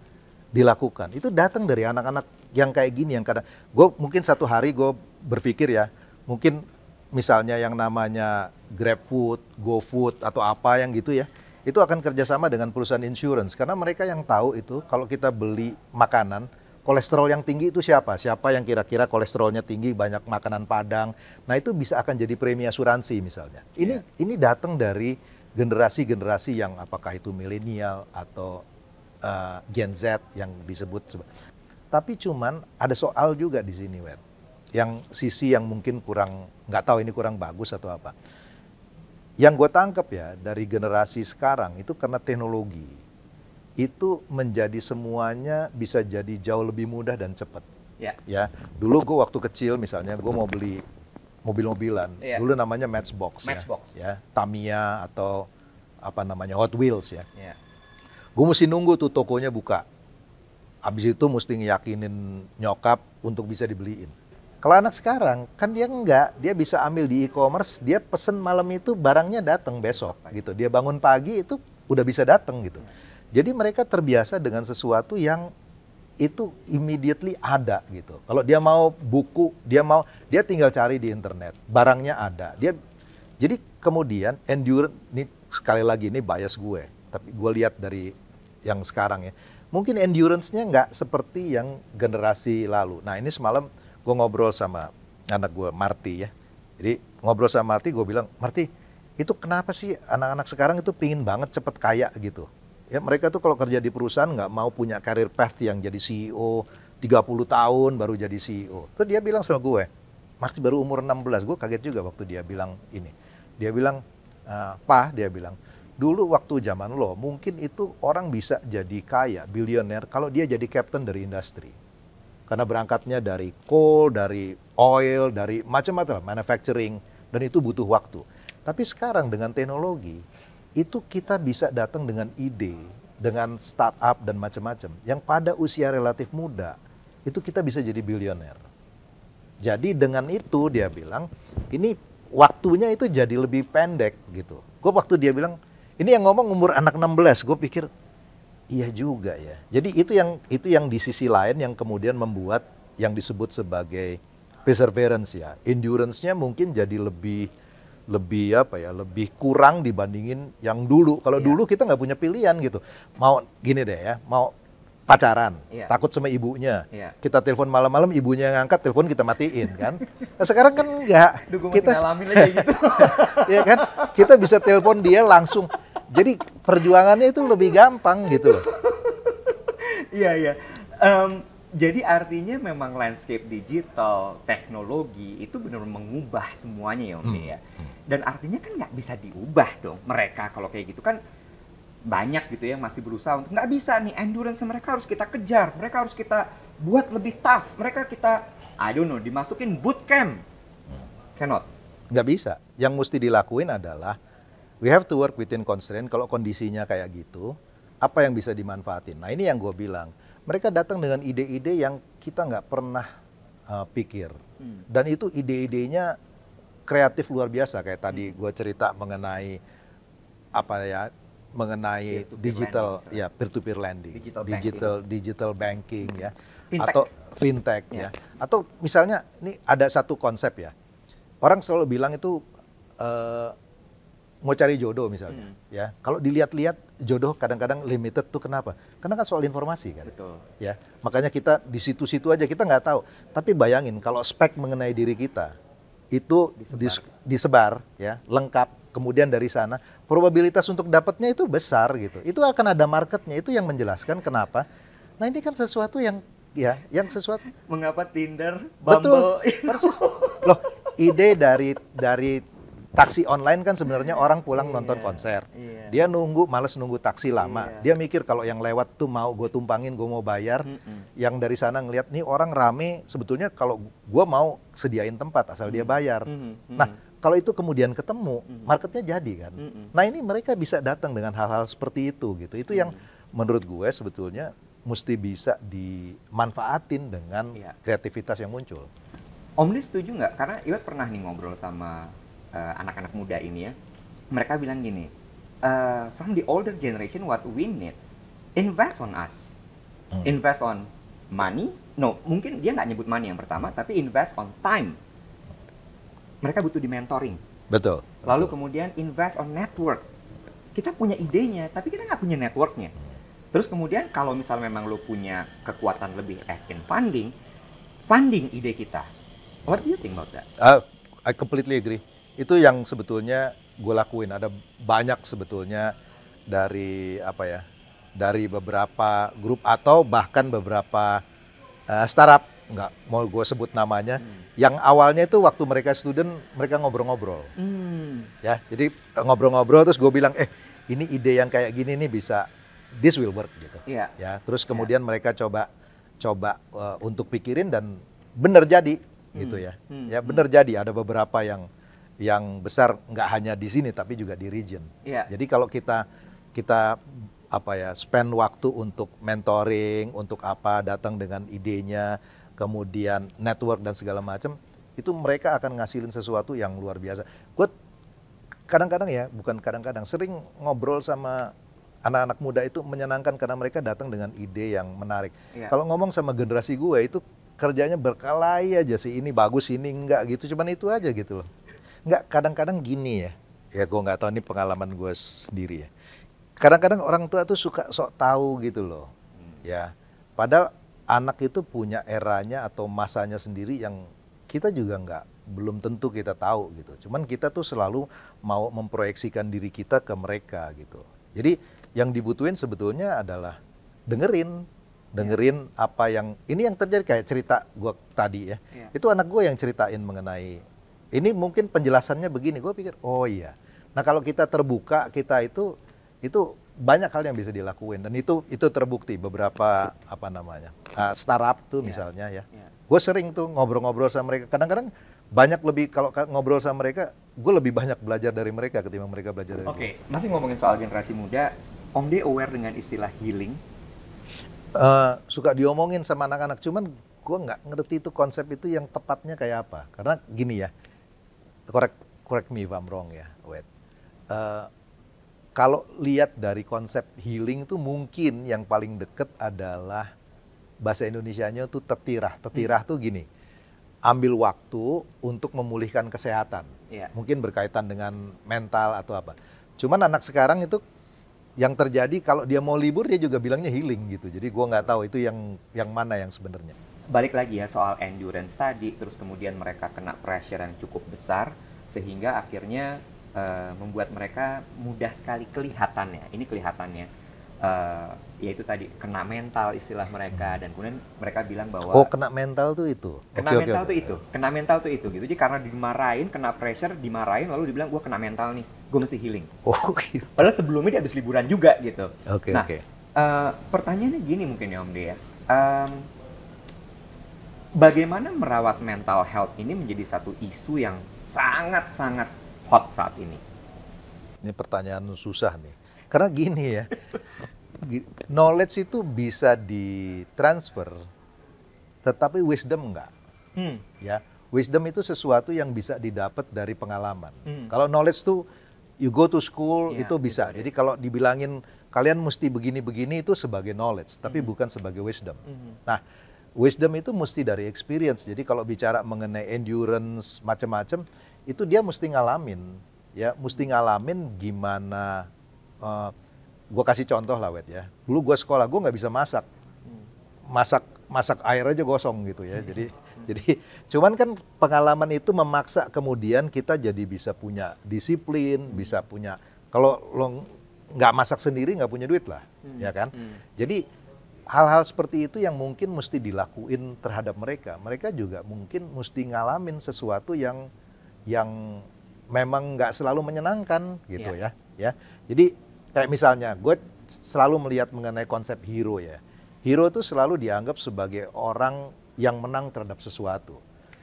Speaker 2: dilakukan. Itu datang dari anak-anak yang kayak gini, yang kadang, gue mungkin satu hari gue berpikir ya, mungkin misalnya yang namanya GrabFood, GoFood, atau apa yang gitu ya, itu akan kerjasama dengan perusahaan insurance. Karena mereka yang tahu itu, kalau kita beli makanan, kolesterol yang tinggi itu siapa? Siapa yang kira-kira kolesterolnya tinggi, banyak makanan padang. Nah, itu bisa akan jadi premi asuransi misalnya. Ini yeah. ini datang dari generasi-generasi yang apakah itu milenial atau uh, Gen Z yang disebut. Tapi cuman ada soal juga di sini, Wen. Yang sisi yang mungkin kurang nggak tahu ini kurang bagus atau apa. Yang gue tangkep ya dari generasi sekarang itu karena teknologi itu menjadi semuanya bisa jadi jauh lebih mudah dan cepat. Ya. Ya. Dulu gue waktu kecil misalnya gue mau beli mobil-mobilan. Ya. Dulu namanya Matchbox. Ya. Matchbox. Ya. ya. Tamiya atau apa namanya Hot Wheels ya. ya. Gue mesti nunggu tuh tokonya buka. Abis itu mesti ngeyakinin nyokap untuk bisa dibeliin. Kalau anak sekarang kan dia enggak, dia bisa ambil di e-commerce, dia pesen malam itu barangnya datang besok gitu. Dia bangun pagi itu udah bisa datang gitu. Iya. Jadi mereka terbiasa dengan sesuatu yang itu immediately ada gitu. Kalau dia mau buku, dia mau dia tinggal cari di internet, barangnya ada. Dia jadi kemudian endurance ini sekali lagi ini bias gue, tapi gue lihat dari yang sekarang ya. Mungkin endurance-nya nggak seperti yang generasi lalu. Nah ini semalam gue ngobrol sama anak gue Marty ya. Jadi ngobrol sama Marty, gue bilang Marty itu kenapa sih anak-anak sekarang itu pingin banget cepet kaya gitu Ya, mereka tuh kalau kerja di perusahaan nggak mau punya karir path yang jadi CEO 30 tahun baru jadi CEO. Terus dia bilang sama gue, masih baru umur 16, gue kaget juga waktu dia bilang ini. Dia bilang, eh, Pa, dia bilang, dulu waktu zaman lo mungkin itu orang bisa jadi kaya, bilioner, kalau dia jadi captain dari industri. Karena berangkatnya dari coal, dari oil, dari macam-macam, manufacturing, dan itu butuh waktu. Tapi sekarang dengan teknologi, itu kita bisa datang dengan ide, dengan startup dan macam-macam. Yang pada usia relatif muda, itu kita bisa jadi bilioner. Jadi dengan itu dia bilang, ini waktunya itu jadi lebih pendek gitu. Gue waktu dia bilang, ini yang ngomong umur anak 16, gue pikir iya juga ya. Jadi itu yang itu yang di sisi lain yang kemudian membuat yang disebut sebagai perseverance ya. Endurance-nya mungkin jadi lebih lebih apa ya lebih kurang dibandingin yang dulu kalau yeah. dulu kita nggak punya pilihan gitu mau gini deh ya mau pacaran yeah. takut sama ibunya yeah. kita telepon malam-malam ibunya ngangkat telepon kita matiin kan nah, sekarang kan nggak kita ngalamin gitu ya kan kita bisa telepon dia langsung jadi perjuangannya itu lebih gampang gitu loh iya iya um, jadi
Speaker 1: artinya memang landscape digital, teknologi itu benar benar mengubah semuanya ya Om hmm. ya. Hmm. Dan artinya kan nggak bisa diubah dong mereka kalau kayak gitu kan banyak gitu ya yang masih berusaha untuk nggak bisa nih endurance mereka harus kita kejar, mereka harus kita buat
Speaker 2: lebih tough, mereka kita I don't dimasukin bootcamp. Hmm. Cannot. Nggak bisa. Yang mesti dilakuin adalah we have to work within constraint. Kalau kondisinya kayak gitu, apa yang bisa dimanfaatin? Nah ini yang gue bilang mereka datang dengan ide-ide yang kita nggak pernah uh, pikir hmm. dan itu ide-idenya kreatif luar biasa kayak tadi hmm. gue cerita mengenai apa ya mengenai peer -peer digital landing, ya peer to peer lending digital digital banking, digital banking hmm. ya fintech. atau fintech ya. yeah. ya atau misalnya ini ada satu konsep ya orang selalu bilang itu uh, mau cari jodoh misalnya hmm. ya kalau dilihat-lihat jodoh kadang-kadang limited tuh kenapa karena kan soal informasi kan Betul. ya makanya kita di situ-situ aja kita nggak tahu tapi bayangin kalau spek mengenai diri kita itu disebar, dis, disebar ya lengkap kemudian dari sana probabilitas untuk dapatnya itu besar gitu itu akan ada marketnya itu yang menjelaskan kenapa nah ini kan sesuatu yang ya yang
Speaker 1: sesuatu mengapa Tinder Bumble betul persis
Speaker 2: loh ide dari dari taksi online kan sebenarnya iya, orang pulang yeah, nonton konser. Yeah. Dia nunggu, males nunggu taksi lama. Yeah. Dia mikir kalau yang lewat tuh mau gue tumpangin, gue mau bayar. Mm -mm. Yang dari sana ngeliat nih orang rame, sebetulnya kalau gue mau sediain tempat asal mm -hmm. dia bayar. Mm -hmm. Nah, kalau itu kemudian ketemu, mm -hmm. marketnya jadi kan. Mm -hmm. Nah ini mereka bisa datang dengan hal-hal seperti itu gitu. Itu mm -hmm. yang menurut gue sebetulnya mesti bisa dimanfaatin dengan yeah. kreativitas yang muncul. Om Lee setuju nggak? Karena Iwet pernah nih ngobrol sama
Speaker 1: Eh, anak-anak uh, muda ini ya, mereka bilang gini, uh, from the older generation what we need, invest on us, hmm. invest on money, no mungkin dia nggak nyebut money yang pertama, tapi invest on time. Mereka butuh di mentoring. Betul. Lalu kemudian invest on network. Kita punya idenya, tapi kita nggak punya networknya. Terus kemudian kalau misal memang lo punya kekuatan lebih as in funding,
Speaker 2: funding ide kita. What do you think about that? Uh, I completely agree itu yang sebetulnya gue lakuin ada banyak sebetulnya dari apa ya dari beberapa grup atau bahkan beberapa uh, startup nggak mau gue sebut namanya hmm. yang awalnya itu waktu mereka student mereka ngobrol-ngobrol hmm. ya jadi eh, ngobrol-ngobrol terus gue bilang eh ini ide yang kayak gini nih bisa this will work gitu yeah. ya terus iya. kemudian yeah. mereka coba coba uh, untuk pikirin dan bener jadi gitu hmm. gitu ya hmm. ya bener hmm. jadi ada beberapa yang yang besar nggak hanya di sini tapi juga di region. Yeah. Jadi kalau kita kita apa ya spend waktu untuk mentoring, untuk apa datang dengan idenya, kemudian network dan segala macam, itu mereka akan ngasilin sesuatu yang luar biasa. Gue kadang-kadang ya, bukan kadang-kadang, sering ngobrol sama anak-anak muda itu menyenangkan karena mereka datang dengan ide yang menarik. Yeah. Kalau ngomong sama generasi gue itu kerjanya berkelahi aja sih ini bagus ini enggak gitu, cuman itu aja gitu loh nggak kadang-kadang gini ya ya gue nggak tahu ini pengalaman gue sendiri ya kadang-kadang orang tua tuh suka sok tahu gitu loh hmm. ya padahal anak itu punya eranya atau masanya sendiri yang kita juga nggak belum tentu kita tahu gitu cuman kita tuh selalu mau memproyeksikan diri kita ke mereka gitu jadi yang dibutuhin sebetulnya adalah dengerin dengerin yeah. apa yang ini yang terjadi kayak cerita gue tadi ya yeah. itu anak gue yang ceritain mengenai ini mungkin penjelasannya begini, gue pikir, oh iya. Nah kalau kita terbuka, kita itu itu banyak hal yang bisa dilakuin dan itu itu terbukti beberapa apa namanya uh, startup tuh yeah. misalnya ya. Yeah. Gue sering tuh ngobrol-ngobrol sama mereka. Kadang-kadang banyak lebih kalau ngobrol sama mereka, gue lebih banyak belajar dari mereka ketimbang mereka belajar dari. Oke, okay. masih ngomongin soal generasi muda, Om D aware dengan istilah healing. Uh, suka diomongin sama anak-anak, cuman gue nggak ngerti itu konsep itu yang tepatnya kayak apa. Karena gini ya, correct correct me if I'm wrong ya, wait. Uh, eh, kalau lihat dari konsep healing itu mungkin yang paling deket adalah bahasa Indonesianya nya tetirah. Tetirah hmm. tuh gini, ambil waktu untuk memulihkan kesehatan. Yeah. Mungkin berkaitan dengan mental atau apa. Cuman anak sekarang itu yang terjadi kalau dia mau libur dia juga bilangnya healing gitu. Jadi gua nggak tahu itu yang yang mana yang sebenarnya balik lagi ya soal endurance tadi, terus kemudian mereka kena pressure yang cukup besar,
Speaker 1: sehingga akhirnya uh, membuat mereka mudah sekali kelihatannya. Ini kelihatannya, uh, yaitu tadi kena mental istilah mereka, dan kemudian mereka bilang bahwa oh
Speaker 2: kena mental tuh itu, kena okay, mental okay. tuh itu,
Speaker 1: kena mental tuh itu gitu. Jadi karena dimarahin, kena pressure, dimarahin, lalu dibilang gua kena mental nih, gua mesti healing.
Speaker 2: Oh, okay. Gitu.
Speaker 1: Padahal sebelumnya dia habis liburan juga gitu. Oke. Okay, nah, okay. Uh, eh, pertanyaannya gini mungkin ya Om Dea. Um, bagaimana merawat mental health ini menjadi satu isu yang sangat-sangat
Speaker 2: hot saat ini? Ini pertanyaan susah nih. Karena gini ya, knowledge itu bisa ditransfer, tetapi wisdom enggak. Hmm. Ya, wisdom itu sesuatu yang bisa didapat dari pengalaman. Hmm. Kalau knowledge itu, you go to school yeah, itu bisa. Jadi kalau dibilangin kalian mesti begini-begini itu sebagai knowledge, tapi hmm. bukan sebagai wisdom. Hmm. Nah, wisdom itu mesti dari experience. Jadi kalau bicara mengenai endurance macam-macam, itu dia mesti ngalamin, ya, mesti ngalamin gimana. Uh, eh, gue kasih contoh lah, wet ya. Dulu gue sekolah gue nggak bisa masak, masak masak air aja gosong gitu ya. Jadi jadi cuman kan pengalaman itu memaksa kemudian kita jadi bisa punya disiplin, hmm. bisa punya kalau lo nggak masak sendiri nggak punya duit lah, hmm. ya kan? Hmm. Jadi hal-hal seperti itu yang mungkin mesti dilakuin terhadap mereka. Mereka juga mungkin mesti ngalamin sesuatu yang yang memang nggak selalu menyenangkan gitu yeah. ya. Ya, jadi kayak misalnya gue selalu melihat mengenai konsep hero ya. Hero itu selalu dianggap sebagai orang yang menang terhadap sesuatu.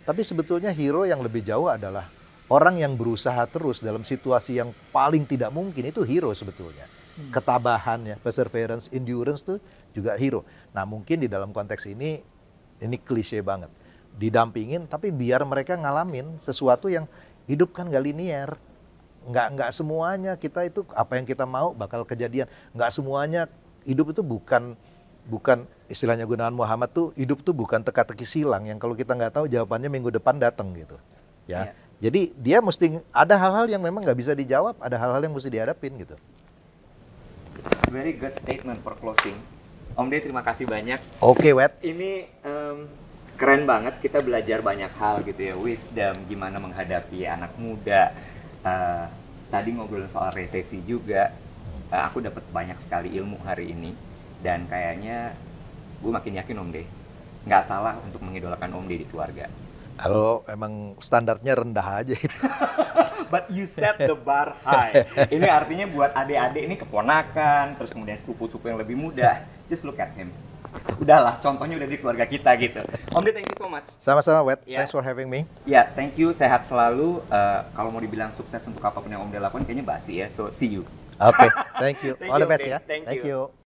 Speaker 2: Tapi sebetulnya hero yang lebih jauh adalah orang yang berusaha terus dalam situasi yang paling tidak mungkin itu hero sebetulnya. Hmm. ketabahan ya, perseverance, endurance tuh juga hero. Nah mungkin di dalam konteks ini, ini klise banget. Didampingin tapi biar mereka ngalamin sesuatu yang hidup kan gak linier. Nggak, nggak semuanya kita itu apa yang kita mau bakal kejadian. Nggak semuanya hidup itu bukan bukan istilahnya Gunawan Muhammad tuh hidup tuh bukan teka-teki silang yang kalau kita nggak tahu jawabannya minggu depan datang gitu. Ya. Yeah. Jadi dia mesti ada hal-hal yang memang nggak bisa dijawab, ada hal-hal yang mesti dihadapin gitu. Very
Speaker 1: good statement for closing. Om De terima kasih banyak. Oke, okay, Wet. Ini um, keren banget kita belajar banyak hal gitu ya, wisdom gimana menghadapi anak muda. Uh, tadi ngobrol soal resesi juga. Uh, aku dapat banyak sekali ilmu hari ini dan kayaknya gue makin yakin Om De nggak salah untuk
Speaker 2: mengidolakan Om De di keluarga. Kalau emang standarnya rendah aja itu.
Speaker 1: But you set the bar high. Ini artinya buat adik-adik ini keponakan, terus kemudian sepupu-sepupu yang lebih muda. Just look at him. Udahlah, contohnya udah di keluarga kita gitu. Om Di,
Speaker 2: thank you so much. Sama-sama, Wet. Yeah. Thanks for having me.
Speaker 1: Ya, yeah, thank you. Sehat selalu. Uh, kalau mau dibilang sukses untuk apapun yang Om Di lakukan, kayaknya basi ya. So, see you. Oke, okay, thank you. thank All you, the best okay. ya. Thank,
Speaker 2: thank you. you.